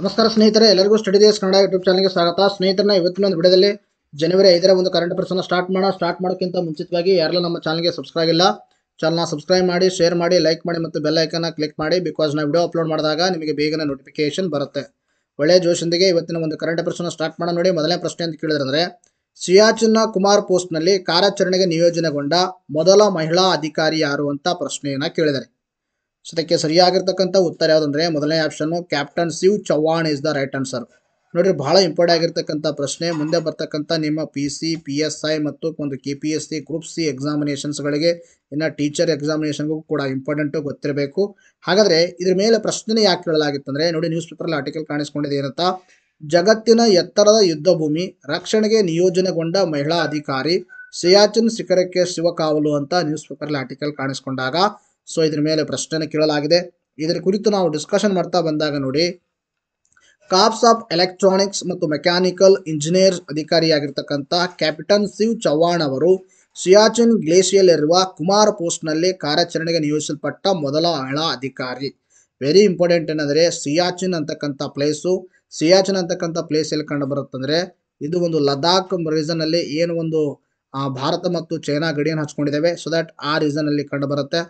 ನಮಸ್ಕಾರ ಸ್ನೇಹಿತರೆ ಎಲ್ಲರಿಗೂ ಸ್ಟಡಿ ಡೇಸ್ ಕನ್ನಡ ಯೂಟ್ಯೂಬ್ ಚಾನಲ್ಗೆ ಸ್ವಾಗತ ಸ್ನೇಹಿತರನ್ನ ಇವತ್ತಿನ ಒಂದು ವಿಡಿಯೋದಲ್ಲಿ ಜನವರಿ ಐದರ ಒಂದು ಕರೆಂಟ್ ಪರ್ಸನ್ನ ಸ್ಟಾರ್ಟ್ ಮಾಡೋಣ ಸ್ಟಾರ್ಟ್ ಮಾಡೋಕ್ಕಿಂತ ಮುಂಚಿತವಾಗಿ ಯಾರೆಲ್ಲ ನಮ್ಮ ಚಾನಲ್ಗೆ ಸಬ್ಸ್ಕ್ರೈಬ್ ಇಲ್ಲ ಚಾನಲ್ನ ಸಬ್ಸ್ಕ್ರೈಬ್ ಮಾಡಿ ಶೇರ್ ಮಾಡಿ ಲೈಕ್ ಮಾಡಿ ಮತ್ತು ಬೆಲ್ ಐಕನ್ನ ಕ್ಲಿಕ್ ಮಾಡಿ ಬಿಕಾಸ್ ನಾವು ವಿಡಿಯೋ ಅಪ್ಲೋಡ್ ಮಾಡಿದಾಗ ನಿಮಗೆ ಬೇಗನೆ ನೋಟಿಫಿಕೇಶನ್ ಬರುತ್ತೆ ಒಳ್ಳೆಯ ಜೋಶಿಂದಿಗೆ ಇವತ್ತಿನ ಒಂದು ಕರೆಂಟ್ ಅಫೇರ್ಸನ್ನು ಸ್ಟಾರ್ಟ್ ಮಾಡೋಣ ನೋಡಿ ಮೊದಲನೇ ಪ್ರಶ್ನೆ ಅಂತ ಕೇಳಿದ್ರೆ ಸಿಯಾಚಿನ್ನ ಕುಮಾರ್ ಪೋಸ್ಟ್ನಲ್ಲಿ ಕಾರ್ಯಾಚರಣೆಗೆ ನಿಯೋಜನೆಗೊಂಡ ಮೊದಲ ಮಹಿಳಾ ಅಧಿಕಾರಿ ಯಾರು ಅಂತ ಪ್ರಶ್ನೆಯನ್ನು ಕೇಳಿದರೆ ಸೊ ಅದಕ್ಕೆ ಸರಿಯಾಗಿರ್ತಕ್ಕಂಥ ಉತ್ತರ ಯಾವುದಂದ್ರೆ ಮೊದಲನೇ option captain Shiv Chauhan is the right answer ನೋಡಿರಿ ಬಹಳ ಇಂಪಾರ್ಟೆಂಟ್ ಆಗಿರ್ತಕ್ಕಂಥ ಪ್ರಶ್ನೆ ಮುಂದೆ ಬರ್ತಕ್ಕಂಥ ನಿಮ್ಮ P C P S I ಮತ್ತು ಒಂದು K P S C group C ಎಕ್ಸಾಮಿನೇಷನ್ಸ್ಗಳಿಗೆ ಇನ್ನು ಟೀಚರ್ ಎಕ್ಸಾಮಿನೇಷನ್ಗೂ ಕೂಡ ಇಂಪಾರ್ಟೆಂಟು ಗೊತ್ತಿರಬೇಕು ಹಾಗಾದರೆ ಇದ್ರ ಮೇಲೆ ಪ್ರಶ್ನೆ ಯಾಕೆ ಕೇಳಲಾಗಿತ್ತಂದರೆ ನೋಡಿ ನ್ಯೂಸ್ ಪೇಪರಲ್ಲಿ ಆರ್ಟಿಕಲ್ ಕಾಣಿಸ್ಕೊಂಡಿದೆ ಏನಂತ ಜಗತ್ತಿನ ಎತ್ತರದ ಯುದ್ಧ ಭೂಮಿ ರಕ್ಷಣೆಗೆ ನಿಯೋಜನೆಗೊಂಡ ಮಹಿಳಾ ಅಧಿಕಾರಿ ಸಿಯಾಚಿನ್ ಶಿಖರಕ್ಕೆ ಶಿವಕಾವಲು ಅಂತ ನ್ಯೂಸ್ ಪೇಪರ್ಲಿ ಆರ್ಟಿಕಲ್ ಕಾಣಿಸ್ಕೊಂಡಾಗ ಸೊ ಇದ್ರ ಮೇಲೆ ಪ್ರಶ್ನೆ ಕೇಳಲಾಗಿದೆ ಇದರ ಕುರಿತು ನಾವು ಡಿಸ್ಕಷನ್ ಮಾಡ್ತಾ ಬಂದಾಗ ನೋಡಿ ಕಾಪ್ಸ್ ಆಫ್ ಎಲೆಕ್ಟ್ರಾನಿಕ್ಸ್ ಮತ್ತು ಮೆಕ್ಯಾನಿಕಲ್ ಇಂಜಿನಿಯರ್ ಅಧಿಕಾರಿಯಾಗಿರ್ತಕ್ಕಂಥ ಕ್ಯಾಪ್ಟನ್ ಶಿವ್ ಚೌಹಾಣ್ ಅವರು ಸಿಯಾಚಿನ್ ಗ್ಲೇಷಿಯಲ್ ಇರುವ ಕುಮಾರ್ ಪೋಸ್ಟ್ನಲ್ಲಿ ಕಾರ್ಯಾಚರಣೆಗೆ ನಿಯೋಜಿಸಲ್ಪಟ್ಟ ಮೊದಲ ಹಣ ಅಧಿಕಾರಿ ವೆರಿ ಇಂಪಾರ್ಟೆಂಟ್ ಏನಂದರೆ ಸಿಯಾಚಿನ್ ಅಂತಕ್ಕಂಥ ಪ್ಲೇಸು ಸಿಯಾಚಿನ್ ಅಂತಕ್ಕಂಥ ಪ್ಲೇಸ್ ಎಲ್ಲಿ ಕಂಡು ಬರುತ್ತಂದರೆ ಇದು ಒಂದು ಲದಾಖ್ ರೀಸನಲ್ಲಿ ಏನು ಒಂದು ಭಾರತ ಮತ್ತು ಚೈನಾ ಗಡಿಯನ್ನು ಹಚ್ಕೊಂಡಿದ್ದೇವೆ ಸೊ ದಟ್ ಆ ರೀಸನಲ್ಲಿ ಕಂಡು ಬರುತ್ತೆ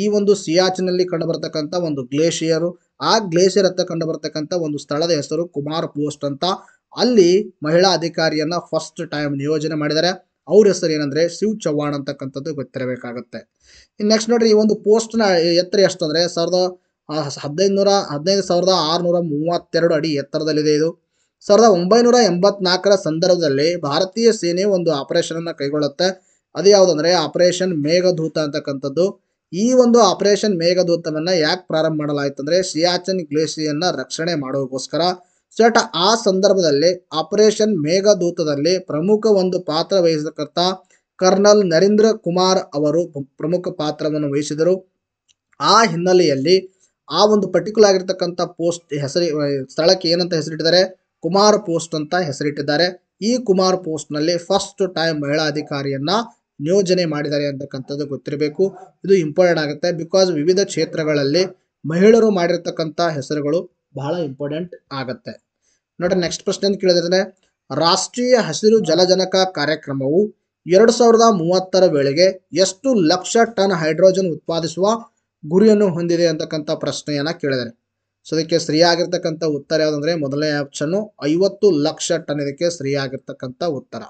ಈ ಒಂದು ಸಿಯಾಚಿನಲ್ಲಿ ಕಂಡು ಬರ್ತಕ್ಕಂಥ ಒಂದು ಗ್ಲೇಷಿಯರು ಆ ಗ್ಲೇಷಿಯರ್ ಹತ್ರ ಕಂಡು ಬರ್ತಕ್ಕಂಥ ಒಂದು ಸ್ಥಳದ ಹೆಸರು ಕುಮಾರ್ ಪೋಸ್ಟ್ ಅಂತ ಅಲ್ಲಿ ಮಹಿಳಾ ಅಧಿಕಾರಿಯನ್ನ ಫಸ್ಟ್ ಟೈಮ್ ನಿಯೋಜನೆ ಮಾಡಿದ್ದಾರೆ ಅವ್ರ ಹೆಸರು ಏನಂದ್ರೆ ಶಿವ್ ಚೌಹಾಣ್ ಅಂತಕ್ಕಂಥದ್ದು ಗೊತ್ತಿರಬೇಕಾಗುತ್ತೆ ನೆಕ್ಸ್ಟ್ ನೋಡ್ರಿ ಈ ಒಂದು ಪೋಸ್ಟ್ನ ಎತ್ತರ ಎಷ್ಟು ಅಂದ್ರೆ ಸಾವಿರದ ಹದಿನೈದು ನೂರ ಹದಿನೈದು ಸಾವಿರದ ಆರುನೂರ ಮೂವತ್ತೆರಡು ಅಡಿ ಎತ್ತರದಲ್ಲಿದೆ ಇದು ಸಾವಿರದ ಒಂಬೈನೂರ ಎಂಬತ್ನಾಲ್ಕರ ಸಂದರ್ಭದಲ್ಲಿ ಭಾರತೀಯ ಸೇನೆ ಒಂದು ಆಪರೇಷನ್ ಅನ್ನ ಕೈಗೊಳ್ಳುತ್ತೆ ಅದ್ಯಾವುದಂದ್ರೆ ಆಪರೇಷನ್ ಮೇಘದೂತ ಅಂತಕ್ಕಂಥದ್ದು ಈ ಒಂದು ಆಪರೇಷನ್ ಮೇಘದೂತವನ್ನು ಯಾಕೆ ಪ್ರಾರಂಭ ಮಾಡಲಾಯಿತು ಅಂದರೆ ಸಿಯಾಚನ್ ಗ್ಲೇಸಿಯನ್ನ ರಕ್ಷಣೆ ಮಾಡೋಕ್ಕೋಸ್ಕರ ಸಟ್ ಆ ಸಂದರ್ಭದಲ್ಲಿ ಆಪರೇಷನ್ ಮೇಘದೂತದಲ್ಲಿ ಪ್ರಮುಖ ಒಂದು ಪಾತ್ರ ವಹಿಸತಕ್ಕಂಥ ಕರ್ನಲ್ ನರೇಂದ್ರ ಕುಮಾರ್ ಅವರು ಪ್ರಮುಖ ಪಾತ್ರವನ್ನು ವಹಿಸಿದರು ಆ ಹಿನ್ನೆಲೆಯಲ್ಲಿ ಆ ಒಂದು ಪರ್ಟಿಕ್ಯುಲರ್ ಆಗಿರ್ತಕ್ಕಂಥ ಪೋಸ್ಟ್ ಹೆಸರಿ ಸ್ಥಳಕ್ಕೆ ಏನಂತ ಹೆಸರಿಟ್ಟಿದ್ದಾರೆ ಕುಮಾರ್ ಪೋಸ್ಟ್ ಅಂತ ಹೆಸರಿಟ್ಟಿದ್ದಾರೆ ಈ ಕುಮಾರ್ ಪೋಸ್ಟ್ನಲ್ಲಿ ಫಸ್ಟ್ ಟೈಮ್ ಮಹಿಳಾ ಅಧಿಕಾರಿಯನ್ನ ನಿಯೋಜನೆ ಮಾಡಿದ್ದಾರೆ ಅಂತಕ್ಕಂಥದ್ದು ಗೊತ್ತಿರಬೇಕು ಇದು ಇಂಪಾರ್ಟೆಂಟ್ ಆಗುತ್ತೆ ಬಿಕಾಸ್ ವಿವಿಧ ಕ್ಷೇತ್ರಗಳಲ್ಲಿ ಮಹಿಳೆಯರು ಮಾಡಿರ್ತಕ್ಕಂಥ ಹೆಸರುಗಳು ಬಹಳ ಇಂಪಾರ್ಟೆಂಟ್ ಆಗುತ್ತೆ ನೋಡಿ ನೆಕ್ಸ್ಟ್ ಪ್ರಶ್ನೆ ಅಂತ ಕೇಳಿದ್ರೆ ರಾಷ್ಟ್ರೀಯ ಹಸಿರು ಜಲಜನಕ ಕಾರ್ಯಕ್ರಮವು ಎರಡು ಸಾವಿರದ ಮೂವತ್ತರ ವೇಳೆಗೆ ಎಷ್ಟು ಲಕ್ಷ ಟನ್ ಹೈಡ್ರೋಜನ್ ಉತ್ಪಾದಿಸುವ ಗುರಿಯನ್ನು ಹೊಂದಿದೆ ಅಂತಕ್ಕಂಥ ಪ್ರಶ್ನೆಯನ್ನು ಕೇಳಿದ್ದಾರೆ ಸೊ ಇದಕ್ಕೆ ಸರಿಯಾಗಿರ್ತಕ್ಕಂಥ ಉತ್ತರ ಯಾವುದಂದ್ರೆ ಮೊದಲನೇ ಆಪ್ಷನ್ನು ಐವತ್ತು ಲಕ್ಷ ಟನ್ ಇದಕ್ಕೆ ಸರಿಯಾಗಿರ್ತಕ್ಕಂಥ ಉತ್ತರ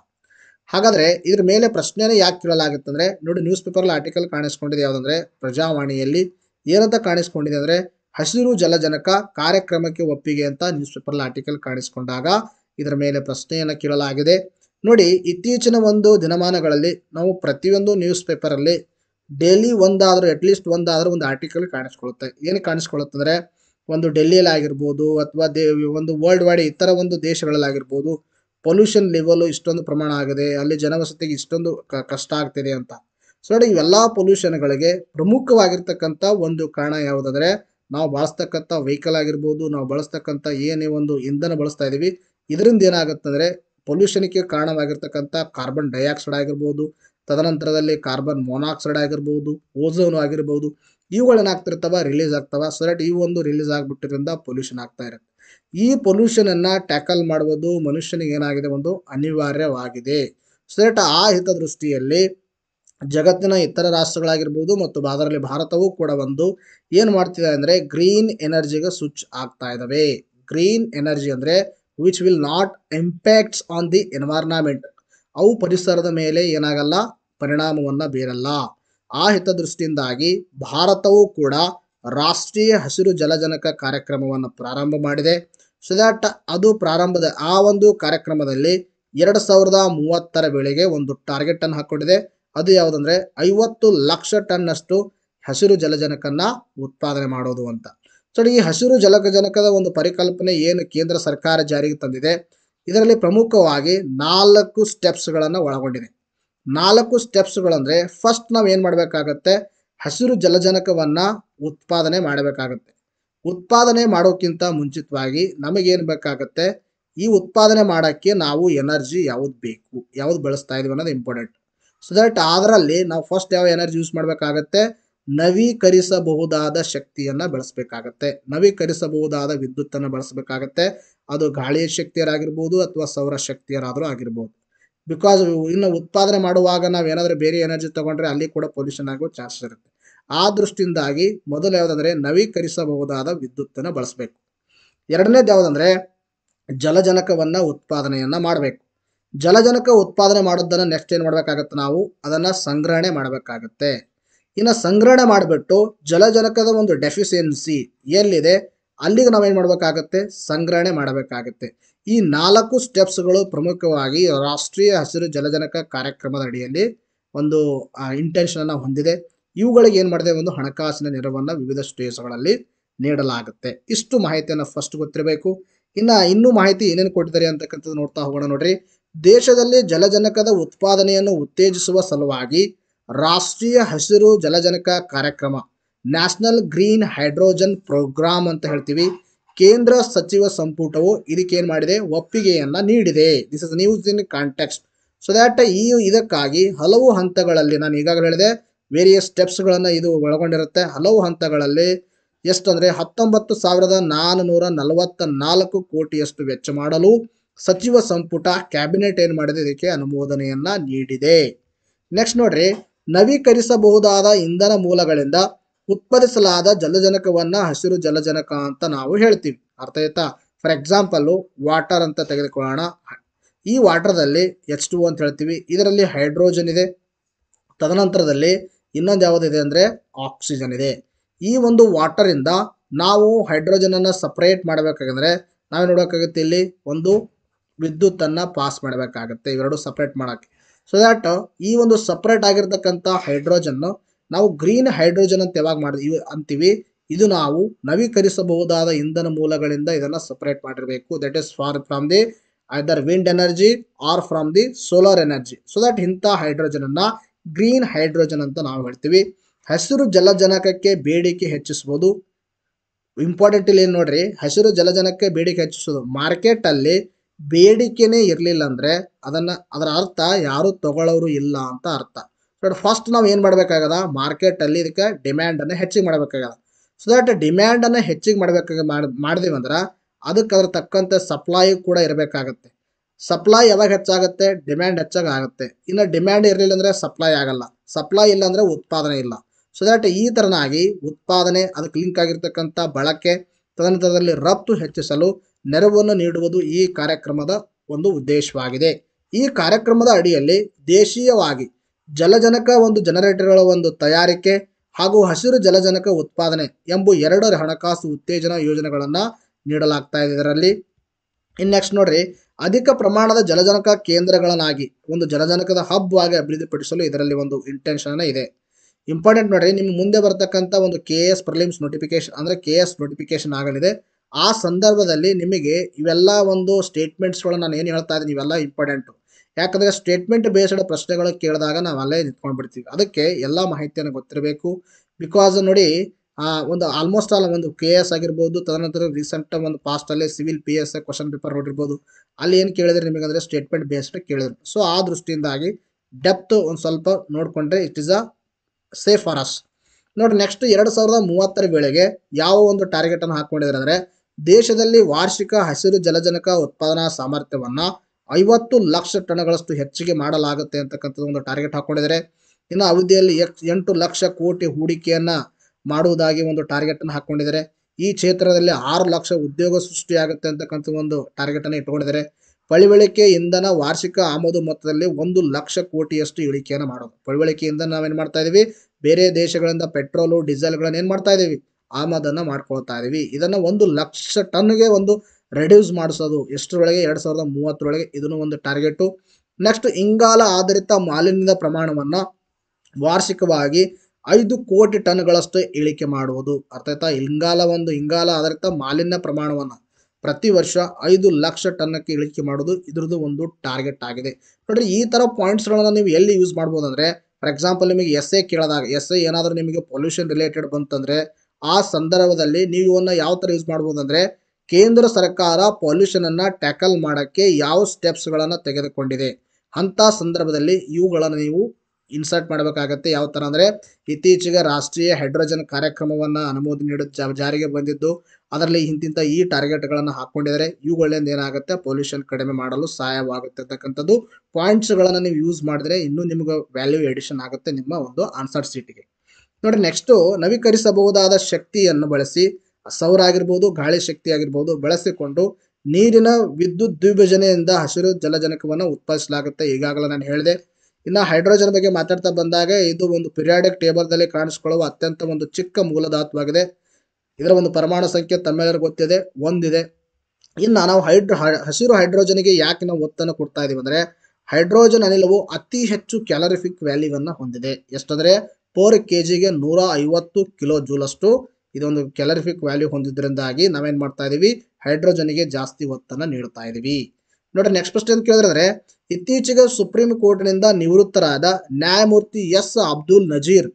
ಹಾಗಾದರೆ ಇದ್ರ ಮೇಲೆ ಪ್ರಶ್ನೆನೇ ಯಾಕೆ ಕೇಳಲಾಗುತ್ತೆ ಅಂದರೆ ನೋಡಿ ನ್ಯೂಸ್ ಪೇಪರಲ್ಲಿ ಆರ್ಟಿಕಲ್ ಕಾಣಿಸ್ಕೊಂಡಿದೆ ಯಾವುದಂದ್ರೆ ಪ್ರಜಾವಾಣಿಯಲ್ಲಿ ಏನಂತ ಕಾಣಿಸ್ಕೊಂಡಿದೆ ಅಂದರೆ ಹಸಿರು ಜಲಜನಕ ಕಾರ್ಯಕ್ರಮಕ್ಕೆ ಒಪ್ಪಿಗೆ ಅಂತ ನ್ಯೂಸ್ ಪೇಪರಲ್ಲಿ ಆರ್ಟಿಕಲ್ ಕಾಣಿಸ್ಕೊಂಡಾಗ ಇದರ ಮೇಲೆ ಪ್ರಶ್ನೆಯನ್ನು ಕೇಳಲಾಗಿದೆ ನೋಡಿ ಇತ್ತೀಚಿನ ಒಂದು ದಿನಮಾನಗಳಲ್ಲಿ ನಾವು ಪ್ರತಿಯೊಂದು ನ್ಯೂಸ್ ಪೇಪರಲ್ಲಿ ಡೈಲಿ ಒಂದಾದರೂ ಅಟ್ಲೀಸ್ಟ್ ಒಂದಾದರೂ ಒಂದು ಆರ್ಟಿಕಲ್ ಕಾಣಿಸ್ಕೊಳ್ಳುತ್ತೆ ಏನು ಕಾಣಿಸ್ಕೊಳ್ಳುತ್ತೆ ಅಂದರೆ ಒಂದು ಡೆಲ್ಲಿಯಲ್ಲಿ ಆಗಿರ್ಬೋದು ಅಥವಾ ದೇ ಒಂದು ವರ್ಲ್ಡ್ ವೈಡ್ ಇತರ ಒಂದು ದೇಶಗಳಲ್ಲಾಗಿರ್ಬೋದು ಪೊಲ್ಯೂಷನ್ ಲೆವೆಲು ಇಷ್ಟೊಂದು ಪ್ರಮಾಣ ಆಗಿದೆ ಅಲ್ಲಿ ಜನವಸತಿಗೆ ಇಷ್ಟೊಂದು ಕಷ್ಟ ಆಗ್ತಿದೆ ಅಂತ ಸೊ ನೋಡಿ ಇವೆಲ್ಲ ಪೊಲ್ಯೂಷನ್ಗಳಿಗೆ ಪ್ರಮುಖವಾಗಿರ್ತಕ್ಕಂಥ ಒಂದು ಕಾರಣ ಯಾವುದಾದ್ರೆ ನಾವು ಬಳಸ್ತಕ್ಕಂಥ ವೆಹಿಕಲ್ ಆಗಿರ್ಬೋದು ನಾವು ಬಳಸ್ತಕ್ಕಂಥ ಏನೇ ಒಂದು ಇಂಧನ ಬಳಸ್ತಾ ಇದ್ದೀವಿ ಇದರಿಂದ ಏನಾಗುತ್ತೆ ಅಂದರೆ ಪೊಲ್ಯೂಷನ್ಗೆ ಕಾರಣವಾಗಿರ್ತಕ್ಕಂಥ ಕಾರ್ಬನ್ ಡೈಆಕ್ಸೈಡ್ ಆಗಿರ್ಬೋದು ತದನಂತರದಲ್ಲಿ ಕಾರ್ಬನ್ ಮೊನಾಕ್ಸೈಡ್ ಆಗಿರ್ಬೋದು ಓಝೋನ್ ಆಗಿರ್ಬೋದು ಇವುಗಳೇನಾಗ್ತಿರ್ತವೆ ರಿಲೀಸ್ ಆಗ್ತವೆ ಸೊ ದಟ್ ಈ ಒಂದು ರಿಲೀಸ್ ಆಗ್ಬಿಟ್ಟಿರಿಂದ ಪೊಲ್ಯೂಷನ್ ಆಗ್ತಾ ಇರುತ್ತೆ ಈ ಪೊಲ್ಯೂಷನನ್ನು ಟ್ಯಾಕಲ್ ಮಾಡುವುದು ಮನುಷ್ಯನಿಗೆ ಏನಾಗಿದೆ ಒಂದು ಅನಿವಾರ್ಯವಾಗಿದೆ ಸೊ ಆ ಹಿತದೃಷ್ಟಿಯಲ್ಲಿ ಜಗತ್ತಿನ ಇತರ ರಾಷ್ಟ್ರಗಳಾಗಿರ್ಬೋದು ಮತ್ತು ಅದರಲ್ಲಿ ಭಾರತವೂ ಕೂಡ ಒಂದು ಏನು ಮಾಡ್ತಿದೆ ಅಂದರೆ ಗ್ರೀನ್ ಎನರ್ಜಿಗೆ ಸ್ವಿಚ್ ಆಗ್ತಾ ಇದ್ದಾವೆ ಗ್ರೀನ್ ಎನರ್ಜಿ ಅಂದರೆ which will not impacts on the environment ಅವು ಪರಿಸರದ ಮೇಲೆ ಏನಾಗಲ್ಲ ಪರಿಣಾಮವನ್ನು ಬೀರಲ್ಲ ಆ ಹಿತದೃಷ್ಟಿಯಿಂದಾಗಿ ಭಾರತವೂ ಕೂಡ ರಾಷ್ಟ್ರೀಯ ಹಸಿರು ಜಲಜನಕ ಕಾರ್ಯಕ್ರಮವನ್ನು ಪ್ರಾರಂಭ ಮಾಡಿದೆ ಸೊ ದಟ್ ಅದು ಪ್ರಾರಂಭದ ಆ ಒಂದು ಕಾರ್ಯಕ್ರಮದಲ್ಲಿ ಎರಡು ಸಾವಿರದ ಮೂವತ್ತರ ವೇಳೆಗೆ ಒಂದು ಟಾರ್ಗೆಟನ್ನು ಹಾಕೊಂಡಿದೆ ಅದು ಯಾವುದಂದ್ರೆ ಐವತ್ತು ಲಕ್ಷ ಟನ್ನಷ್ಟು ಹಸಿರು ಜಲಜನಕನ್ನ ಉತ್ಪಾದನೆ ಮಾಡೋದು ಅಂತ ಸೊ ಈ ಹಸಿರು ಜಲಜನಕದ ಒಂದು ಪರಿಕಲ್ಪನೆ ಏನು ಕೇಂದ್ರ ಸರ್ಕಾರ ಜಾರಿಗೆ ತಂದಿದೆ ಇದರಲ್ಲಿ ಪ್ರಮುಖವಾಗಿ ನಾಲ್ಕು ಸ್ಟೆಪ್ಸ್ಗಳನ್ನು ಒಳಗೊಂಡಿದೆ ನಾಲ್ಕು ಸ್ಟೆಪ್ಸ್ಗಳಂದರೆ ಫಸ್ಟ್ ನಾವು ಏನು ಮಾಡಬೇಕಾಗತ್ತೆ ಹಸಿರು ಜಲಜನಕವನ್ನು ಉತ್ಪಾದನೆ ಮಾಡಬೇಕಾಗತ್ತೆ ಉತ್ಪಾದನೆ ಮಾಡೋಕ್ಕಿಂತ ಮುಂಚಿತವಾಗಿ ನಮಗೇನು ಬೇಕಾಗತ್ತೆ ಈ ಉತ್ಪಾದನೆ ಮಾಡೋಕ್ಕೆ ನಾವು ಎನರ್ಜಿ ಯಾವ್ದು ಬೇಕು ಯಾವ್ದು ಬಳಸ್ತಾ ಇದೀವಿ ಅನ್ನೋದು ಇಂಪಾರ್ಟೆಂಟ್ ಸೊ ದಟ್ ಅದರಲ್ಲಿ ನಾವು ಫಸ್ಟ್ ಯಾವ ಎನರ್ಜಿ ಯೂಸ್ ಮಾಡಬೇಕಾಗತ್ತೆ ನವೀಕರಿಸಬಹುದಾದ ಶಕ್ತಿಯನ್ನು ಬಳಸಬೇಕಾಗತ್ತೆ ನವೀಕರಿಸಬಹುದಾದ ವಿದ್ಯುತ್ತನ್ನು ಬಳಸಬೇಕಾಗತ್ತೆ ಅದು ಗಾಳಿಯ ಶಕ್ತಿಯರಾಗಿರ್ಬೋದು ಅಥವಾ ಸೌರ ಶಕ್ತಿಯರಾದರೂ ಆಗಿರ್ಬೋದು ಬಿಕಾಸ್ ಇನ್ನು ಉತ್ಪಾದನೆ ಮಾಡುವಾಗ ನಾವು ಏನಾದರೂ ಬೇರೆ ಎನರ್ಜಿ ತಗೊಂಡ್ರೆ ಅಲ್ಲಿ ಕೂಡ ಪೊಲ್ಯೂಷನ್ ಆಗೋ ಚಾನ್ಸಸ್ ಇರುತ್ತೆ ಆ ದೃಷ್ಟಿಯಿಂದಾಗಿ ಮೊದಲು ಯಾವುದಂದ್ರೆ ನವೀಕರಿಸಬಹುದಾದ ವಿದ್ಯುತ್ತನ್ನು ಬಳಸಬೇಕು ಎರಡನೇದು ಯಾವುದಂದ್ರೆ ಜಲಜನಕವನ್ನು ಉತ್ಪಾದನೆಯನ್ನು ಮಾಡಬೇಕು ಜಲಜನಕ ಉತ್ಪಾದನೆ ಮಾಡೋದನ್ನು ನೆಕ್ಸ್ಟ್ ಏನು ಮಾಡಬೇಕಾಗತ್ತೆ ನಾವು ಅದನ್ನು ಸಂಗ್ರಹಣೆ ಮಾಡಬೇಕಾಗತ್ತೆ ಇನ್ನು ಸಂಗ್ರಹಣೆ ಮಾಡಿಬಿಟ್ಟು ಜಲಜನಕದ ಒಂದು ಡೆಫಿಸಿಯನ್ಸಿ ಎಲ್ಲಿದೆ ಅಲ್ಲಿಗೆ ನಾವೇನು ಮಾಡಬೇಕಾಗತ್ತೆ ಸಂಗ್ರಹಣೆ ಮಾಡಬೇಕಾಗತ್ತೆ ಈ ನಾಲ್ಕು ಸ್ಟೆಪ್ಸ್ಗಳು ಪ್ರಮುಖವಾಗಿ ರಾಷ್ಟ್ರೀಯ ಹಸಿರು ಜಲಜನಕ ಕಾರ್ಯಕ್ರಮದ ಅಡಿಯಲ್ಲಿ ಒಂದು ಇಂಟೆನ್ಷನನ್ನು ಹೊಂದಿದೆ ಇವುಗಳಿಗೆ ಏನು ಮಾಡಿದೆ ಒಂದು ಹಣಕಾಸಿನ ನೆರವನ್ನು ವಿವಿಧ ಸ್ಟೇಜ್ಗಳಲ್ಲಿ ನೀಡಲಾಗುತ್ತೆ ಇಷ್ಟು ಮಾಹಿತಿಯನ್ನು ಫಸ್ಟ್ ಗೊತ್ತಿರಬೇಕು ಇನ್ನು ಇನ್ನೂ ಮಾಹಿತಿ ಏನೇನು ಕೊಟ್ಟಿದ್ದಾರೆ ಅಂತಕ್ಕಂಥದ್ದು ನೋಡ್ತಾ ಹೋಗೋಣ ನೋಡ್ರಿ ದೇಶದಲ್ಲಿ ಜಲಜನಕದ ಉತ್ಪಾದನೆಯನ್ನು ಉತ್ತೇಜಿಸುವ ಸಲುವಾಗಿ ರಾಷ್ಟ್ರೀಯ ಹಸಿರು ಜಲಜನಕ ಕಾರ್ಯಕ್ರಮ ನ್ಯಾಷನಲ್ ಗ್ರೀನ್ ಹೈಡ್ರೋಜನ್ ಪ್ರೋಗ್ರಾಮ್ ಅಂತ ಹೇಳ್ತೀವಿ ಕೇಂದ್ರ ಸಚಿವ ಸಂಪುಟವು ಇದಕ್ಕೆ ಏನು ಮಾಡಿದೆ ಒಪ್ಪಿಗೆಯನ್ನು ನೀಡಿದೆ this is news in context so that ಈ ಇದಕ್ಕಾಗಿ ಹಲವು ಹಂತಗಳಲ್ಲಿ ನಾನು ಈಗಾಗಲೇ ಹೇಳಿದೆ ವೇರಿಯಸ್ ಸ್ಟೆಪ್ಸ್ಗಳನ್ನು ಇದು ಒಳಗೊಂಡಿರುತ್ತೆ ಹಲವು ಹಂತಗಳಲ್ಲಿ ಎಷ್ಟಂದರೆ ಹತ್ತೊಂಬತ್ತು ಸಾವಿರದ ನಾನ್ನೂರ ನಲವತ್ತ ನಾಲ್ಕು ಕೋಟಿಯಷ್ಟು ವೆಚ್ಚ ಮಾಡಲು ಸಚಿವ ಸಂಪುಟ ಕ್ಯಾಬಿನೆಟ್ ಏನು ಮಾಡಿದೆ ಇದಕ್ಕೆ ಅನುಮೋದನೆಯನ್ನು ನೀಡಿದೆ ನೆಕ್ಸ್ಟ್ ನೋಡ್ರಿ ನವೀಕರಿಸಬಹುದಾದ ಇಂಧನ ಮೂಲಗಳಿಂದ ಉತ್ಪಾದಿಸಲಾದ ಜಲಜನಕವನ್ನು ಹಸಿರು ಜಲಜನಕ ಅಂತ ನಾವು ಹೇಳ್ತೀವಿ ಅರ್ಥ ಆಯ್ತಾ ಫಾರ್ ಎಕ್ಸಾಂಪಲ್ಲು ವಾಟರ್ ಅಂತ ತೆಗೆದುಕೊಳ್ಳೋಣ ಈ ವಾಟರ್ದಲ್ಲಿ ಎಚ್ ಟು ಅಂತ ಹೇಳ್ತೀವಿ ಇದರಲ್ಲಿ ಹೈಡ್ರೋಜನ್ ಇದೆ ತದನಂತರದಲ್ಲಿ ಇನ್ನೊಂದು ಯಾವುದಿದೆ ಅಂದರೆ ಆಕ್ಸಿಜನ್ ಇದೆ ಈ ಒಂದು ವಾಟರಿಂದ ನಾವು ಹೈಡ್ರೋಜನನ್ನು ಸಪ್ರೇಟ್ ಮಾಡಬೇಕಾಗಿದ್ರೆ ನಾವು ನೋಡೋಕ್ಕಾಗುತ್ತೆ ಇಲ್ಲಿ ಒಂದು ವಿದ್ಯುತ್ತನ್ನು ಪಾಸ್ ಮಾಡಬೇಕಾಗುತ್ತೆ ಇವೆರಡು ಸಪ್ರೇಟ್ ಮಾಡೋಕ್ಕೆ ಸೊ ದ್ಯಾಟ್ ಈ ಒಂದು ಸಪ್ರೇಟ್ ಆಗಿರ್ತಕ್ಕಂಥ ಹೈಡ್ರೋಜನ್ನು ನಾವು ಗ್ರೀನ್ ಹೈಡ್ರೋಜನ್ ಅಂತ ಯಾವಾಗ ಮಾಡಿದ್ವಿ ಅಂತೀವಿ ಇದು ನಾವು ನವೀಕರಿಸಬಹುದಾದ ಇಂಧನ ಮೂಲಗಳಿಂದ ಇದನ್ನು ಸಪ್ರೇಟ್ ಮಾಡಿರಬೇಕು that is for from the either wind energy or from the solar energy so that ಇಂಥ ಹೈಡ್ರೋಜನನ್ನು ಗ್ರೀನ್ ಹೈಡ್ರೋಜನ್ ಅಂತ ನಾವು ಹೇಳ್ತೀವಿ ಹಸಿರು ಜಲಜನಕಕ್ಕೆ ಬೇಡಿಕೆ ಹೆಚ್ಚಿಸ್ಬೋದು ಇಂಪಾರ್ಟೆಂಟ್ ಇಲ್ಲಿ ಏನು ನೋಡ್ರಿ ಹಸಿರು ಜಲಜನಕಕ್ಕೆ ಬೇಡಿಕೆ ಹೆಚ್ಚಿಸೋದು ಮಾರ್ಕೆಟಲ್ಲಿ ಬೇಡಿಕೆನೇ ಇರಲಿಲ್ಲ ಅಂದರೆ ಅದನ್ನು ಅದರ ಅರ್ಥ ಯಾರು ತಗೊಳ್ಳೋರು ಇಲ್ಲ ಅಂತ ಅರ್ಥ ನೋಡಿ ಫಸ್ಟ್ ನಾವು ಏನು ಮಾಡಬೇಕಾಗದ ಮಾರ್ಕೆಟಲ್ಲಿ ಇದಕ್ಕೆ ಡಿಮ್ಯಾಂಡನ್ನು ಹೆಚ್ಚಿಗೆ ಮಾಡಬೇಕಾಗದ ಸೊ ದಟ್ ಡಿಮ್ಯಾಂಡನ್ನು ಹೆಚ್ಚಿಗೆ ಮಾಡಬೇಕಾಗ ಮಾಡಿದೀವಿ ಅಂದ್ರೆ ಅದಕ್ಕೆ ಅದ್ರ ತಕ್ಕಂಥ ಸಪ್ಲೈ ಕೂಡ ಇರಬೇಕಾಗತ್ತೆ ಸಪ್ಲೈ ಯಾವಾಗ ಹೆಚ್ಚಾಗುತ್ತೆ ಡಿಮ್ಯಾಂಡ್ ಹೆಚ್ಚಾಗಿ ಆಗುತ್ತೆ ಇನ್ನು ಡಿಮ್ಯಾಂಡ್ ಇರಲಿಲ್ಲ ಅಂದರೆ ಸಪ್ಲೈ ಆಗಲ್ಲ ಸಪ್ಲೈ ಇಲ್ಲ ಅಂದರೆ ಉತ್ಪಾದನೆ ಇಲ್ಲ ಸೊ ದ್ಯಾಟ್ ಈ ಥರನಾಗಿ ಉತ್ಪಾದನೆ ಅದಕ್ಕೆ ಲಿಂಕ್ ಆಗಿರ್ತಕ್ಕಂಥ ಬಳಕೆ ತದನಂತರದಲ್ಲಿ ರಫ್ತು ಹೆಚ್ಚಿಸಲು ನೆರವನ್ನು ನೀಡುವುದು ಈ ಕಾರ್ಯಕ್ರಮದ ಒಂದು ಉದ್ದೇಶವಾಗಿದೆ ಈ ಕಾರ್ಯಕ್ರಮದ ಅಡಿಯಲ್ಲಿ ದೇಶೀಯವಾಗಿ ಜಲಜನಕ ಒಂದು ಜನರೇಟರ್ಗಳ ಒಂದು ತಯಾರಿಕೆ ಹಾಗೂ ಹಸಿರು ಜಲಜನಕ ಉತ್ಪಾದನೆ ಎಂಬ ಎರಡರ ಹಣಕಾಸು ಉತ್ತೇಜನ ಯೋಜನೆಗಳನ್ನು ನೀಡಲಾಗ್ತಾ ಇದೆ ಇದರಲ್ಲಿ ಇನ್ನೆಕ್ಸ್ಟ್ ನೆಕ್ಸ್ಟ್ ನೋಡ್ರಿ ಅಧಿಕ ಪ್ರಮಾಣದ ಜಲಜನಕ ಕೇಂದ್ರಗಳನ್ನಾಗಿ ಒಂದು ಜಲಜನಕದ ಹಬ್ ಆಗಿ ಅಭಿವೃದ್ಧಿಪಡಿಸಲು ಇದರಲ್ಲಿ ಒಂದು ಇಂಟೆನ್ಷನ್ ಇದೆ ಇಂಪಾರ್ಟೆಂಟ್ ನೋಡ್ರಿ ನಿಮ್ಗೆ ಮುಂದೆ ಬರ್ತಕ್ಕಂಥ ಒಂದು ಕೆ ಎಸ್ ಪ್ರಿಲಿಮ್ಸ್ ನೋಟಿಫಿಕೇಶನ್ ಅಂದರೆ ಕೆ ಎಸ್ ನೋಟಿಫಿಕೇಶನ್ ಆಗಲಿದೆ ಆ ಸಂದರ್ಭದಲ್ಲಿ ನಿಮಗೆ ಇವೆಲ್ಲ ಒಂದು ಸ್ಟೇಟ್ಮೆಂಟ್ಸ್ಗಳು ನಾನು ಏನು ಹೇಳ್ತಾ ಇದ್ದೀನಿ ಇವೆಲ್ಲ ಇಂಪಾರ್ಟೆಂಟು ಯಾಕಂದರೆ ಸ್ಟೇಟ್ಮೆಂಟ್ ಬೇಸ್ಡ್ ಪ್ರಶ್ನೆಗಳು ಕೇಳಿದಾಗ ನಾವು ಅಲ್ಲೇ ನಿಂತ್ಕೊಂಡು ಬಿಡ್ತೀವಿ ಅದಕ್ಕೆ ಎಲ್ಲ ಮಾಹಿತಿಯನ್ನು ಗೊತ್ತಿರಬೇಕು ಬಿಕಾಸ್ ನೋಡಿ ಆ ಒಂದು ಆಲ್ಮೋಸ್ಟ್ ಆಲ್ ಒಂದು ಕೆ ಎಸ್ ಆಗಿರ್ಬೋದು ತದನಂತರ ರೀಸೆಂಟ್ ಒಂದು ಪಾಸ್ಟಲ್ಲೇ civil P S question paper ನೋಡಿರ್ಬೋದು ಅಲ್ಲಿ ಏನು ಕೇಳಿದ್ರೆ ನಿಮಗೆ ಅಂದರೆ ಸ್ಟೇಟ್ಮೆಂಟ್ ಬೇಸ್ಡ್ ಕೇಳಿದ್ರು ಸೊ ಆ ದೃಷ್ಟಿಯಿಂದಾಗಿ ಡೆಪ್ತ್ ಒಂದು ಸ್ವಲ್ಪ ನೋಡಿಕೊಂಡ್ರೆ it is a safe for us ನೋಡಿ ನೆಕ್ಸ್ಟ್ ಎರಡು ಸಾವಿರದ ಮೂವತ್ತರ ವೇಳೆಗೆ ಯಾವ ಒಂದು ಟಾರ್ಗೆಟನ್ನು ಹಾಕೊಂಡಿದ್ರೆ ಅಂದರೆ ದೇಶದಲ್ಲಿ ವಾರ್ಷಿಕ ಹಸಿರು ಜಲಜನಕ ಉತ್ಪಾದನಾ ಸಾಮರ್ಥ್ಯವನ್ನು ಐವತ್ತು ಲಕ್ಷ ಟನ್ಗಳಷ್ಟು ಹೆಚ್ಚಿಗೆ ಮಾಡಲಾಗುತ್ತೆ ಅಂತಕ್ಕಂಥದ್ದು ಒಂದು ಟಾರ್ಗೆಟ್ ಹಾಕೊಂಡಿದ್ದಾರೆ ಇನ್ನು ಅವಧಿಯಲ್ಲಿ ಎಕ್ ಎಂಟು ಲಕ್ಷ ಕೋಟಿ ಹೂಡಿಕೆಯನ್ನು ಮಾಡುವುದಾಗಿ ಒಂದು ಟಾರ್ಗೆಟನ್ನು ಹಾಕ್ಕೊಂಡಿದ್ದಾರೆ ಈ ಕ್ಷೇತ್ರದಲ್ಲಿ ಆರು ಲಕ್ಷ ಉದ್ಯೋಗ ಸೃಷ್ಟಿಯಾಗುತ್ತೆ ಅಂತಕ್ಕಂಥ ಒಂದು ಟಾರ್ಗೆಟನ್ನು ಇಟ್ಕೊಂಡಿದ್ದಾರೆ ಪಳಿವಳಿಕೆ ಇಂಧನ ವಾರ್ಷಿಕ ಆಮದು ಮೊತ್ತದಲ್ಲಿ ಒಂದು ಲಕ್ಷ ಕೋಟಿಯಷ್ಟು ಇಳಿಕೆಯನ್ನು ಮಾಡೋದು ಪಳಿವಳಿಕೆ ಇಂಧನ ನಾವೇನು ಮಾಡ್ತಾ ಇದೀವಿ ಬೇರೆ ದೇಶಗಳಿಂದ ಪೆಟ್ರೋಲು ಡೀಸೆಲ್ಗಳನ್ನು ಏನು ಮಾಡ್ತಾ ಇದೀವಿ ಆಮದನ್ನು ಮಾಡ್ಕೊಳ್ತಾ ಇದೀವಿ ಇದನ್ನು ಒಂದು ಲಕ್ಷ ಟನ್ಗೆ ಒಂದು ರೆಡ್ಯೂಸ್ ಮಾಡಿಸೋದು ಎಷ್ಟರೊಳಗೆ ಎರಡು ಸಾವಿರದ ಮೂವತ್ತರೊಳಗೆ ಇದನ್ನು ಒಂದು ಟಾರ್ಗೆಟು ನೆಕ್ಸ್ಟ್ ಇಂಗಾಲ ಆಧಾರಿತ ಮಾಲಿನ್ಯದ ಪ್ರಮಾಣವನ್ನು ವಾರ್ಷಿಕವಾಗಿ ಐದು ಕೋಟಿ ಟನ್ಗಳಷ್ಟು ಇಳಿಕೆ ಮಾಡುವುದು ಅರ್ಥ ಇಂಗಾಲ ಒಂದು ಇಂಗಾಲ ಆಧಾರಿತ ಮಾಲಿನ್ಯ ಪ್ರಮಾಣವನ್ನು ಪ್ರತಿ ವರ್ಷ ಐದು ಲಕ್ಷ ಟನ್ನಕ್ಕೆ ಇಳಿಕೆ ಮಾಡೋದು ಇದ್ರದ್ದು ಒಂದು ಟಾರ್ಗೆಟ್ ಆಗಿದೆ ನೋಡ್ರಿ ಈ ಥರ ಪಾಯಿಂಟ್ಸ್ಗಳನ್ನು ನೀವು ಎಲ್ಲಿ ಯೂಸ್ ಮಾಡ್ಬೋದು ಅಂದರೆ ಫಾರ್ ಎಕ್ಸಾಂಪಲ್ ನಿಮಗೆ ಎಸ್ ಎ ಕೇಳಿದಾಗ ಎಸ್ ಐ ಏನಾದರೂ ನಿಮಗೆ ಪೊಲ್ಯೂಷನ್ ರಿಲೇಟೆಡ್ ಬಂತಂದರೆ ಆ ಸಂದರ್ಭದಲ್ಲಿ ನೀವು ಇವನ್ನು ಯಾವ ಥರ ಯೂಸ್ ಮಾಡ್ಬೋದು ಅಂದರೆ ಕೇಂದ್ರ ಸರ್ಕಾರ ಪೊಲ್ಯೂಷನನ್ನು ಟ್ಯಾಕಲ್ ಮಾಡೋಕ್ಕೆ ಯಾವ ಸ್ಟೆಪ್ಸ್ಗಳನ್ನು ತೆಗೆದುಕೊಂಡಿದೆ ಅಂಥ ಸಂದರ್ಭದಲ್ಲಿ ಇವುಗಳನ್ನು ನೀವು ಇನ್ಸರ್ಟ್ ಮಾಡಬೇಕಾಗತ್ತೆ ಯಾವ ಥರ ಅಂದರೆ ಇತ್ತೀಚೆಗೆ ರಾಷ್ಟ್ರೀಯ ಹೈಡ್ರೋಜನ್ ಕಾರ್ಯಕ್ರಮವನ್ನು ಅನುಮೋದನೆ ನೀಡೋ ಜಾರಿಗೆ ಬಂದಿದ್ದು ಅದರಲ್ಲಿ ಇಂತಿಂಥ ಈ ಟಾರ್ಗೆಟ್ಗಳನ್ನು ಹಾಕ್ಕೊಂಡಿದ್ದಾರೆ ಇವುಗಳಿಂದ ಏನಾಗುತ್ತೆ ಪೊಲ್ಯೂಷನ್ ಕಡಿಮೆ ಮಾಡಲು ಸಹಾಯವಾಗುತ್ತಿರ್ತಕ್ಕಂಥದ್ದು ಪಾಯಿಂಟ್ಸ್ಗಳನ್ನು ನೀವು ಯೂಸ್ ಮಾಡಿದ್ರೆ ಇನ್ನೂ ನಿಮಗೆ ವ್ಯಾಲ್ಯೂ ಎಡಿಷನ್ ಆಗುತ್ತೆ ನಿಮ್ಮ ಒಂದು ಆನ್ಸರ್ ಸೀಟಿಗೆ ನೋಡಿ ನೆಕ್ಸ್ಟು ನವೀಕರಿಸಬಹುದಾದ ಶಕ್ತಿಯನ್ನು ಬಳಸಿ ಸೌರ ಆಗಿರ್ಬೋದು ಗಾಳಿ ಶಕ್ತಿ ಆಗಿರ್ಬೋದು ಬಳಸಿಕೊಂಡು ನೀರಿನ ವಿದ್ಯುತ್ ದ್ವಿಭಜನೆಯಿಂದ ಹಸಿರು ಜಲಜನಕವನ್ನು ಉತ್ಪಾದಿಸಲಾಗುತ್ತೆ ಈಗಾಗಲೇ ನಾನು ಹೇಳಿದೆ ಇನ್ನು ಹೈಡ್ರೋಜನ್ ಬಗ್ಗೆ ಮಾತಾಡ್ತಾ ಬಂದಾಗ ಇದು ಒಂದು ಪಿರಿಯಾಡಿಕ್ ಟೇಬಲ್ದಲ್ಲಿ ಕಾಣಿಸಿಕೊಳ್ಳುವ ಅತ್ಯಂತ ಒಂದು ಚಿಕ್ಕ ಮೂಲಧಾತುವಾಗಿದೆ ಇದರ ಒಂದು ಪರಮಾಣು ಸಂಖ್ಯೆ ತಮ್ಮೆಲ್ಲರಿಗೂ ಗೊತ್ತಿದೆ ಒಂದಿದೆ ಇನ್ನು ನಾವು ಹೈಡ್ರೋ ಹಸಿರು ಹೈಡ್ರೋಜನ್ಗೆ ಯಾಕೆ ನಾವು ಒತ್ತನ್ನು ಕೊಡ್ತಾ ಇದೀವಿ ಅಂದರೆ ಹೈಡ್ರೋಜನ್ ಅನಿಲವು ಅತಿ ಹೆಚ್ಚು ಕ್ಯಾಲರಿಫಿಕ್ ವ್ಯಾಲ್ಯೂವನ್ನು ಹೊಂದಿದೆ ಎಷ್ಟಂದರೆ ಪೋರ್ ಕೆ ಜಿಗೆ ನೂರ ಐವತ್ತು ಕಿಲೋ ಜೂಲಷ್ಟು ಇದೊಂದು ಕ್ಯಾಲರಿಫಿಕ್ ವ್ಯಾಲ್ಯೂ ಹೊಂದಿದ್ರಿಂದಾಗಿ ನಾವೇನು ಮಾಡ್ತಾ ಇದ್ದೀವಿ ಹೈಡ್ರೋಜನ್ಗೆ ಜಾಸ್ತಿ ಒತ್ತನ್ನು ನೀಡ್ತಾ ಇದ್ದೀವಿ ನೋಡ್ರಿ ನೆಕ್ಸ್ಟ್ ಪ್ರಶ್ನೆ ಕೇಳಿದ್ರೆ ಇತ್ತೀಚೆಗೆ ಸುಪ್ರೀಂ ಕೋರ್ಟ್ನಿಂದ ನಿವೃತ್ತರಾದ ನ್ಯಾಯಮೂರ್ತಿ ಎಸ್ ಅಬ್ದುಲ್ ನಜೀರ್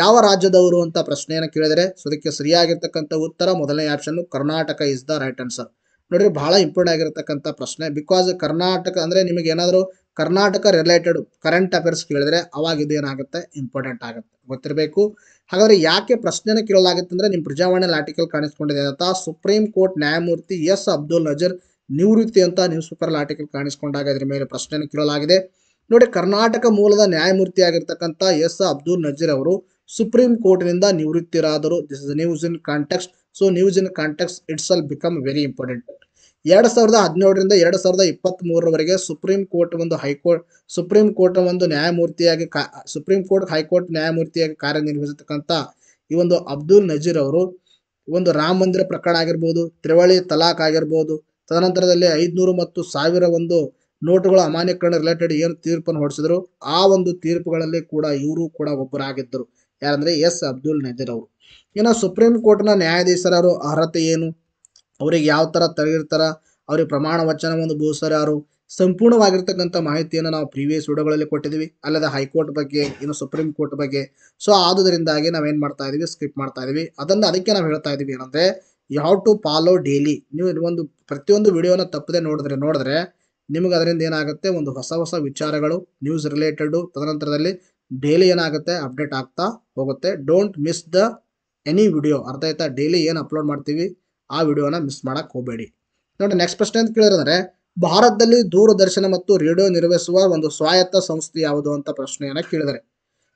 ಯಾವ ರಾಜ್ಯದವರು ಅಂತ ಪ್ರಶ್ನೆಯನ್ನು ಕೇಳಿದರೆ ಸೊ ಅದಕ್ಕೆ ಸರಿಯಾಗಿರ್ತಕ್ಕಂಥ ಉತ್ತರ ಮೊದಲನೇ option Karnataka is the right answer ನೋಡ್ರಿ ಬಹಳ ಇಂಪಾರ್ಟೆಂಟ್ ಆಗಿರತಕ್ಕಂಥ ಪ್ರಶ್ನೆ ಬಿಕಾಸ್ ಕರ್ನಾಟಕ ಅಂದರೆ ನಿಮಗೆ ಏನಾದರೂ ಕರ್ನಾಟಕ ರಿಲೇಟೆಡ್ ಕರೆಂಟ್ ಅಫೇರ್ಸ್ ಕೇಳಿದ್ರೆ ಅವಾಗ ಇದೇನಾಗುತ್ತೆ ಇಂಪಾರ್ಟೆಂಟ್ ಆಗುತ್ತೆ ಗೊತ್ತಿರಬೇಕು ಹಾಗಾದರೆ ಯಾಕೆ ಪ್ರಶ್ನೆನ ಕೇಳಲಾಗುತ್ತೆ ಅಂದರೆ ನಿಮ್ಮ ಪ್ರಜಾವಾಣಿಯಲ್ಲಿ ಆರ್ಟಿಕಲ್ ಕಾಣಿಸ್ಕೊಂಡಿದೆ ಅಂತ ಸುಪ್ರೀಂ ಕೋರ್ಟ್ ನ್ಯಾಯಮೂರ್ತಿ ಎಸ್ ಅಬ್ದುಲ್ ನಜರ್ ನಿವೃತ್ತಿ ಅಂತ ನ್ಯೂಸ್ ಪೇಪರ್ ಆರ್ಟಿಕಲ್ ಕಾಣಿಸ್ಕೊಂಡಾಗ ಇದರ ಮೇಲೆ ಪ್ರಶ್ನೆಯನ್ನು ಕೇಳಲಾಗಿದೆ ನೋಡಿ ಕರ್ನಾಟಕ ಮೂಲದ ನ್ಯಾಯಮೂರ್ತಿಯಾಗಿರ್ತಕ್ಕಂಥ ಎಸ್ ಅಬ್ದುಲ್ ನಜೀರ್ ಅವರು ಸುಪ್ರೀಂ ಕೋರ್ಟ್ನಿಂದ ನಿವೃತ್ತಿರಾದರು this is news in context so news in context it's all become very important ಎರಡ್ ಸಾವಿರದ ಹದಿನೇಳರಿಂದ ಎರಡ್ ಸಾವಿರದ ಇಪ್ಪತ್ತ್ ಮೂರರವರೆಗೆ ಸುಪ್ರೀಂ ಕೋರ್ಟ್ ಒಂದು ಹೈಕೋರ್ಟ್ ಸುಪ್ರೀಂ ಕೋರ್ಟ್ ಒಂದು ನ್ಯಾಯಮೂರ್ತಿಯಾಗಿ ಸುಪ್ರೀಂ ಕೋರ್ಟ್ ಹೈಕೋರ್ಟ್ ನ್ಯಾಯಮೂರ್ತಿಯಾಗಿ ಕಾರ್ಯನಿರ್ವಹಿಸತಕ್ಕಂಥ ಈ ಒಂದು ಅಬ್ದುಲ್ ನಜೀರ್ ಅವರು ಒಂದು ರಾಮ ಮಂದಿರ ಪ್ರಕರಣ ಆಗಿರ್ಬೋದು ತ್ರಿವಳಿ ತಲಾಖ್ ಆಗಿರ್ಬೋದು ತದನಂತರದಲ್ಲಿ ಐದುನೂರು ಮತ್ತು ಸಾವಿರ ಒಂದು ನೋಟುಗಳ ಅಮಾನ್ಯೀಕರಣ ರಿಲೇಟೆಡ್ ಏನು ತೀರ್ಪನ್ನು ಹೊರಡಿಸಿದ್ರು ಆ ಒಂದು ತೀರ್ಪುಗಳಲ್ಲಿ ಕೂಡ ಇವರು ಕೂಡ ಒಬ್ಬರಾಗಿದ್ದರು ಯಾರಂದ್ರೆ ಎಸ್ ಅಬ್ದುಲ್ ನಜೀರ್ ಅವರು ಇನ್ನು ಸುಪ್ರೀಂ ಕೋರ್ಟ್ನ ನ್ಯಾಯಾಧೀಶರ ಅರ್ಹತೆ ಏನು ಅವರಿಗೆ ಯಾವ ಥರ ತೆರಗಿರ್ತಾರ ಅವರಿಗೆ ಪ್ರಮಾಣ ಒಂದು ಬೋಧಿಸರು ಯಾರು ಸಂಪೂರ್ಣವಾಗಿರ್ತಕ್ಕಂಥ ಮಾಹಿತಿಯನ್ನು ನಾವು ಪ್ರೀವಿಯಸ್ ವಿಡಿಯೋಗಳಲ್ಲಿ ಕೊಟ್ಟಿದ್ದೀವಿ ಅಲ್ಲದೆ ಹೈಕೋರ್ಟ್ ಬಗ್ಗೆ ಇನ್ನು ಸುಪ್ರೀಂ ಕೋರ್ಟ್ ಬಗ್ಗೆ ಸೊ ಆದುದರಿಂದಾಗಿ ನಾವೇನು ಮಾಡ್ತಾ ಇದ್ದೀವಿ ಸ್ಕಿಪ್ ಮಾಡ್ತಾ ಇದ್ದೀವಿ ಅದನ್ನು ಅದಕ್ಕೆ ನಾವು ಹೇಳ್ತಾ ಇದ್ದೀವಿ ಏನಂದರೆ ಯಾವ ಟು ಫಾಲೋ ಡೈಲಿ ನೀವು ಒಂದು ಪ್ರತಿಯೊಂದು ವಿಡಿಯೋನ ತಪ್ಪದೆ ನೋಡಿದ್ರೆ ನೋಡಿದ್ರೆ ನಿಮ್ಗೆ ಅದರಿಂದ ಏನಾಗುತ್ತೆ ಒಂದು ಹೊಸ ಹೊಸ ವಿಚಾರಗಳು ನ್ಯೂಸ್ ರಿಲೇಟೆಡು ತದನಂತರದಲ್ಲಿ ಡೈಲಿ ಏನಾಗುತ್ತೆ ಅಪ್ಡೇಟ್ ಆಗ್ತಾ ಹೋಗುತ್ತೆ don't miss the any video ಅರ್ಥ ಆಯ್ತಾ ಡೈಲಿ ಏನು ಅಪ್ಲೋಡ್ ಮಾಡ್ತೀವಿ ಆ ವಿಡಿಯೋನ ಮಿಸ್ ಮಾಡಕ್ಕೆ ಹೋಗಬೇಡಿ ನೋಡಿ ನೆಕ್ಸ್ಟ್ ಪ್ರಶ್ನೆ ಅಂತ ಕೇಳಿದ್ರೆ ಭಾರತದಲ್ಲಿ ದೂರದರ್ಶನ ಮತ್ತು ರೇಡಿಯೋ ನಿರ್ವಹಿಸುವ ಒಂದು ಸ್ವಾಯತ್ತ ಸಂಸ್ಥೆ ಯಾವುದು ಅಂತ ಪ್ರಶ್ನೆಯನ್ನು ಕೇಳಿದರೆ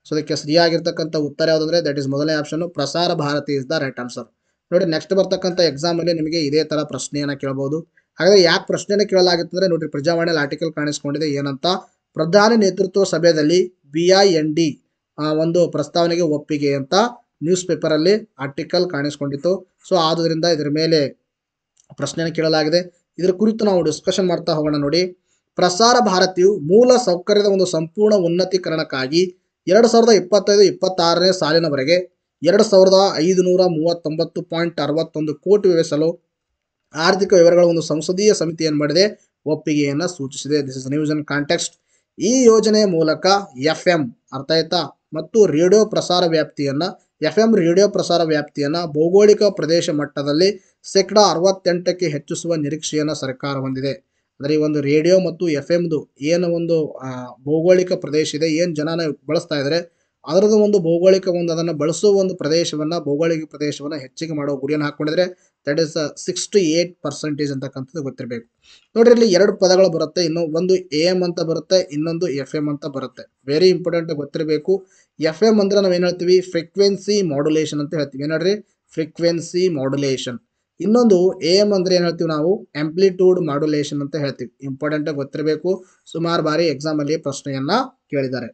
ಸೊ ಅದಕ್ಕೆ ಸರಿಯಾಗಿರ್ತಕ್ಕಂಥ ಉತ್ತರ ಯಾವುದಂದ್ರೆ ದಟ್ ಇಸ್ ಮೊದಲನೇ option Prasar Bharati is the right answer ನೋಡಿ ನೆಕ್ಸ್ಟ್ ಬರ್ತಕ್ಕಂಥ ಎಕ್ಸಾಮಲ್ಲಿ ನಿಮಗೆ ಇದೇ ಥರ ಪ್ರಶ್ನೆಯನ್ನು ಕೇಳಬಹುದು ಹಾಗಾದರೆ ಯಾಕೆ ಕೇಳಲಾಗಿತ್ತು ಅಂದರೆ ನೋಡಿರಿ ಪ್ರಜಾವಾಣಿಯಲ್ಲಿ ಆರ್ಟಿಕಲ್ ಕಾಣಿಸ್ಕೊಂಡಿದೆ ಏನಂತ ಪ್ರಧಾನಿ ನೇತೃತ್ವ ಸಭೆಯಲ್ಲಿ ಬಿ ಐ ಎನ್ ಡಿ ಒಂದು ಪ್ರಸ್ತಾವನೆಗೆ ಒಪ್ಪಿಗೆ ಅಂತ ನ್ಯೂಸ್ ಪೇಪರಲ್ಲಿ ಆರ್ಟಿಕಲ್ ಕಾಣಿಸ್ಕೊಂಡಿತ್ತು ಸೊ ಆದುದರಿಂದ ಇದರ ಮೇಲೆ ಪ್ರಶ್ನೆಯನ್ನು ಕೇಳಲಾಗಿದೆ ಇದರ ಕುರಿತು ನಾವು ಡಿಸ್ಕಷನ್ ಮಾಡ್ತಾ ಹೋಗೋಣ ನೋಡಿ ಪ್ರಸಾರ ಭಾರತಿಯು ಮೂಲ ಸೌಕರ್ಯದ ಒಂದು ಸಂಪೂರ್ಣ ಉನ್ನತೀಕರಣಕ್ಕಾಗಿ ಎರಡು ಸಾವಿರದ ಇಪ್ಪತ್ತೈದು ಇಪ್ಪತ್ತಾರನೇ ಸಾಲಿನವರೆಗೆ ಎರಡು ಸಾವಿರದ ಐದುನೂರ ಮೂವತ್ತೊಂಬತ್ತು ಪಾಯಿಂಟ್ ಅರವತ್ತೊಂದು ಕೋಟಿ ವ್ಯಯಿಸಲು ಆರ್ಥಿಕ ವಿವರಗಳ ಒಂದು ಸಂಸದೀಯ ಸಮಿತಿ ಏನು ಮಾಡಿದೆ ಒಪ್ಪಿಗೆಯನ್ನು ಸೂಚಿಸಿದೆ this is news in context ಈ ಯೋಜನೆ ಮೂಲಕ ಎಫ್ ಎಂ ಅರ್ಥ ಆಯ್ತಾ ಮತ್ತು ರೇಡಿಯೋ ಪ್ರಸಾರ ವ್ಯಾಪ್ತಿಯನ್ನು ಎಫ್ ಎಂ ರೇಡಿಯೋ ಪ್ರಸಾರ ವ್ಯಾಪ್ತಿಯನ್ನು ಭೌಗೋಳಿಕ ಪ್ರದೇಶ ಮಟ್ಟದಲ್ಲಿ ಶೇಕಡಾ ಅರವತ್ತೆಂಟಕ್ಕೆ ಹೆಚ್ಚಿಸುವ ನಿರೀಕ್ಷೆಯನ್ನು ಸರ್ಕಾರ ಹೊಂದಿದೆ ಅಂದರೆ ಈ ಒಂದು ರೇಡಿಯೋ ಮತ್ತು ಎಫ್ ಎಮ್ದು ಏನು ಒಂದು ಭೌಗೋಳಿಕ ಪ್ರದೇಶ ಇದೆ ಏನು ಜನನ ಬಳಸ್ತಾ ಇದ್ದಾರೆ ಅದರದ್ದು ಒಂದು ಭೌಗೋಳಿಕ ಒಂದು ಅದನ್ನು ಬಳಸುವ ಒಂದು ಪ್ರದೇಶವನ್ನು ಭೌಗೋಳಿಕ ಪ್ರದೇಶವನ್ನು ಹೆಚ್ಚಿಗೆ ಮಾಡೋ ಗುರಿಯನ್ನು ಹಾಕ್ಕೊಂಡಿದ್ರೆ that is six to eight percentage ಅಂತಕ್ಕಂಥದ್ದು ಗೊತ್ತಿರಬೇಕು ನೋಡ್ರಿ ಇಲ್ಲಿ ಎರಡು ಪದಗಳು ಬರುತ್ತೆ ಇನ್ನು ಒಂದು ಎ ಎಮ್ ಅಂತ ಬರುತ್ತೆ ಇನ್ನೊಂದು ಎಫ್ ಎಮ್ ಅಂತ ಬರುತ್ತೆ ವೆರಿ ಇಂಪಾರ್ಟೆಂಟ್ ಗೊತ್ತಿರಬೇಕು ಎಫ್ ಎಮ್ ಅಂದ್ರೆ ನಾವು ಏನು ಹೇಳ್ತೀವಿ ಫ್ರೀಕ್ವೆನ್ಸಿ ಮಾಡ್ಯುಲೇಷನ್ ಅಂತ ಹೇಳ್ತೀವಿ ಏನಾಡ್ರಿ ಫ್ರೀಕ್ವೆನ್ಸಿ ಮಾಡ್ಯುಲೇಷನ್ ಇನ್ನೊಂದು ಎ ಎಮ್ ಅಂದ್ರೆ ಏನು ಹೇಳ್ತೀವಿ ನಾವು ಆಂಪ್ಲಿಟ್ಯೂಡ್ ಮಾಡ್ಯುಲೇಷನ್ ಅಂತ ಹೇಳ್ತೀವಿ ಇಂಪಾರ್ಟೆಂಟ್ ಗೊತ್ತಿರಬೇಕು ಸುಮಾರು ಬಾರಿ ಎಕ್ಸಾಮಲ್ಲಿ ಪ್ರಶ್ನೆಯನ್ನು ಕೇಳಿದ್ದಾರೆ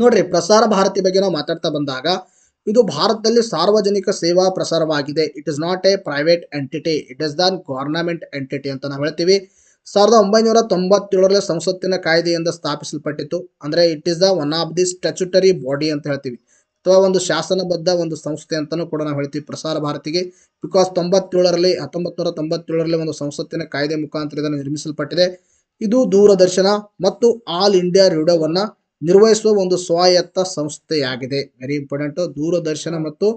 ನೋಡ್ರಿ ಪ್ರಸಾರ ಭಾರತಿ ಬಗ್ಗೆ ನಾವು ಮಾತಾಡ್ತಾ ಬಂದಾಗ ಇದು ಭಾರತದಲ್ಲಿ ಸಾರ್ವಜನಿಕ ಸೇವಾ ಪ್ರಸಾರವಾಗಿದೆ it is not a private entity it is then government entity ಅಂತ ನಾವು ಹೇಳ್ತೀವಿ ಸಾವಿರದ ಒಂಬೈನೂರ ತೊಂಬತ್ತೇಳರಲ್ಲಿ ಸಂಸತ್ತಿನ ಕಾಯ್ದೆಯಿಂದ ಸ್ಥಾಪಿಸಲ್ಪಟ್ಟಿತ್ತು ಅಂದರೆ it is the one of the statutory body ಅಂತ ಹೇಳ್ತೀವಿ ಅಥವಾ ಒಂದು ಶಾಸನಬದ್ಧ ಒಂದು ಸಂಸ್ಥೆ ಅಂತಲೂ ಕೂಡ ನಾವು ಹೇಳ್ತೀವಿ ಪ್ರಸಾರ ಭಾರತಿಗೆ ಬಿಕಾಸ್ ತೊಂಬತ್ತೇಳರಲ್ಲಿ ಹತ್ತೊಂಬತ್ತು ನೂರ ತೊಂಬತ್ತೇಳರಲ್ಲಿ ಒಂದು ಸಂಸತ್ತಿನ ಕಾಯ್ದೆ ಮುಖಾಂತರ ಇದನ್ನು ನಿರ್ಮಿಸಲ್ಪಟ್ಟಿದೆ ಇದು ದೂರದರ್ಶನ ಮತ್ತು ಆಲ್ ಇಂಡಿಯಾ ರೇಡಿಯೋವನ್ನು ನಿರ್ವಹಿಸುವ ಒಂದು ಸ್ವಾಯತ್ತ ಸಂಸ್ಥೆಯಾಗಿದೆ ವೆರಿ ಇಂಪಾರ್ಟೆಂಟ್ ದೂರದರ್ಶನ ಮತ್ತು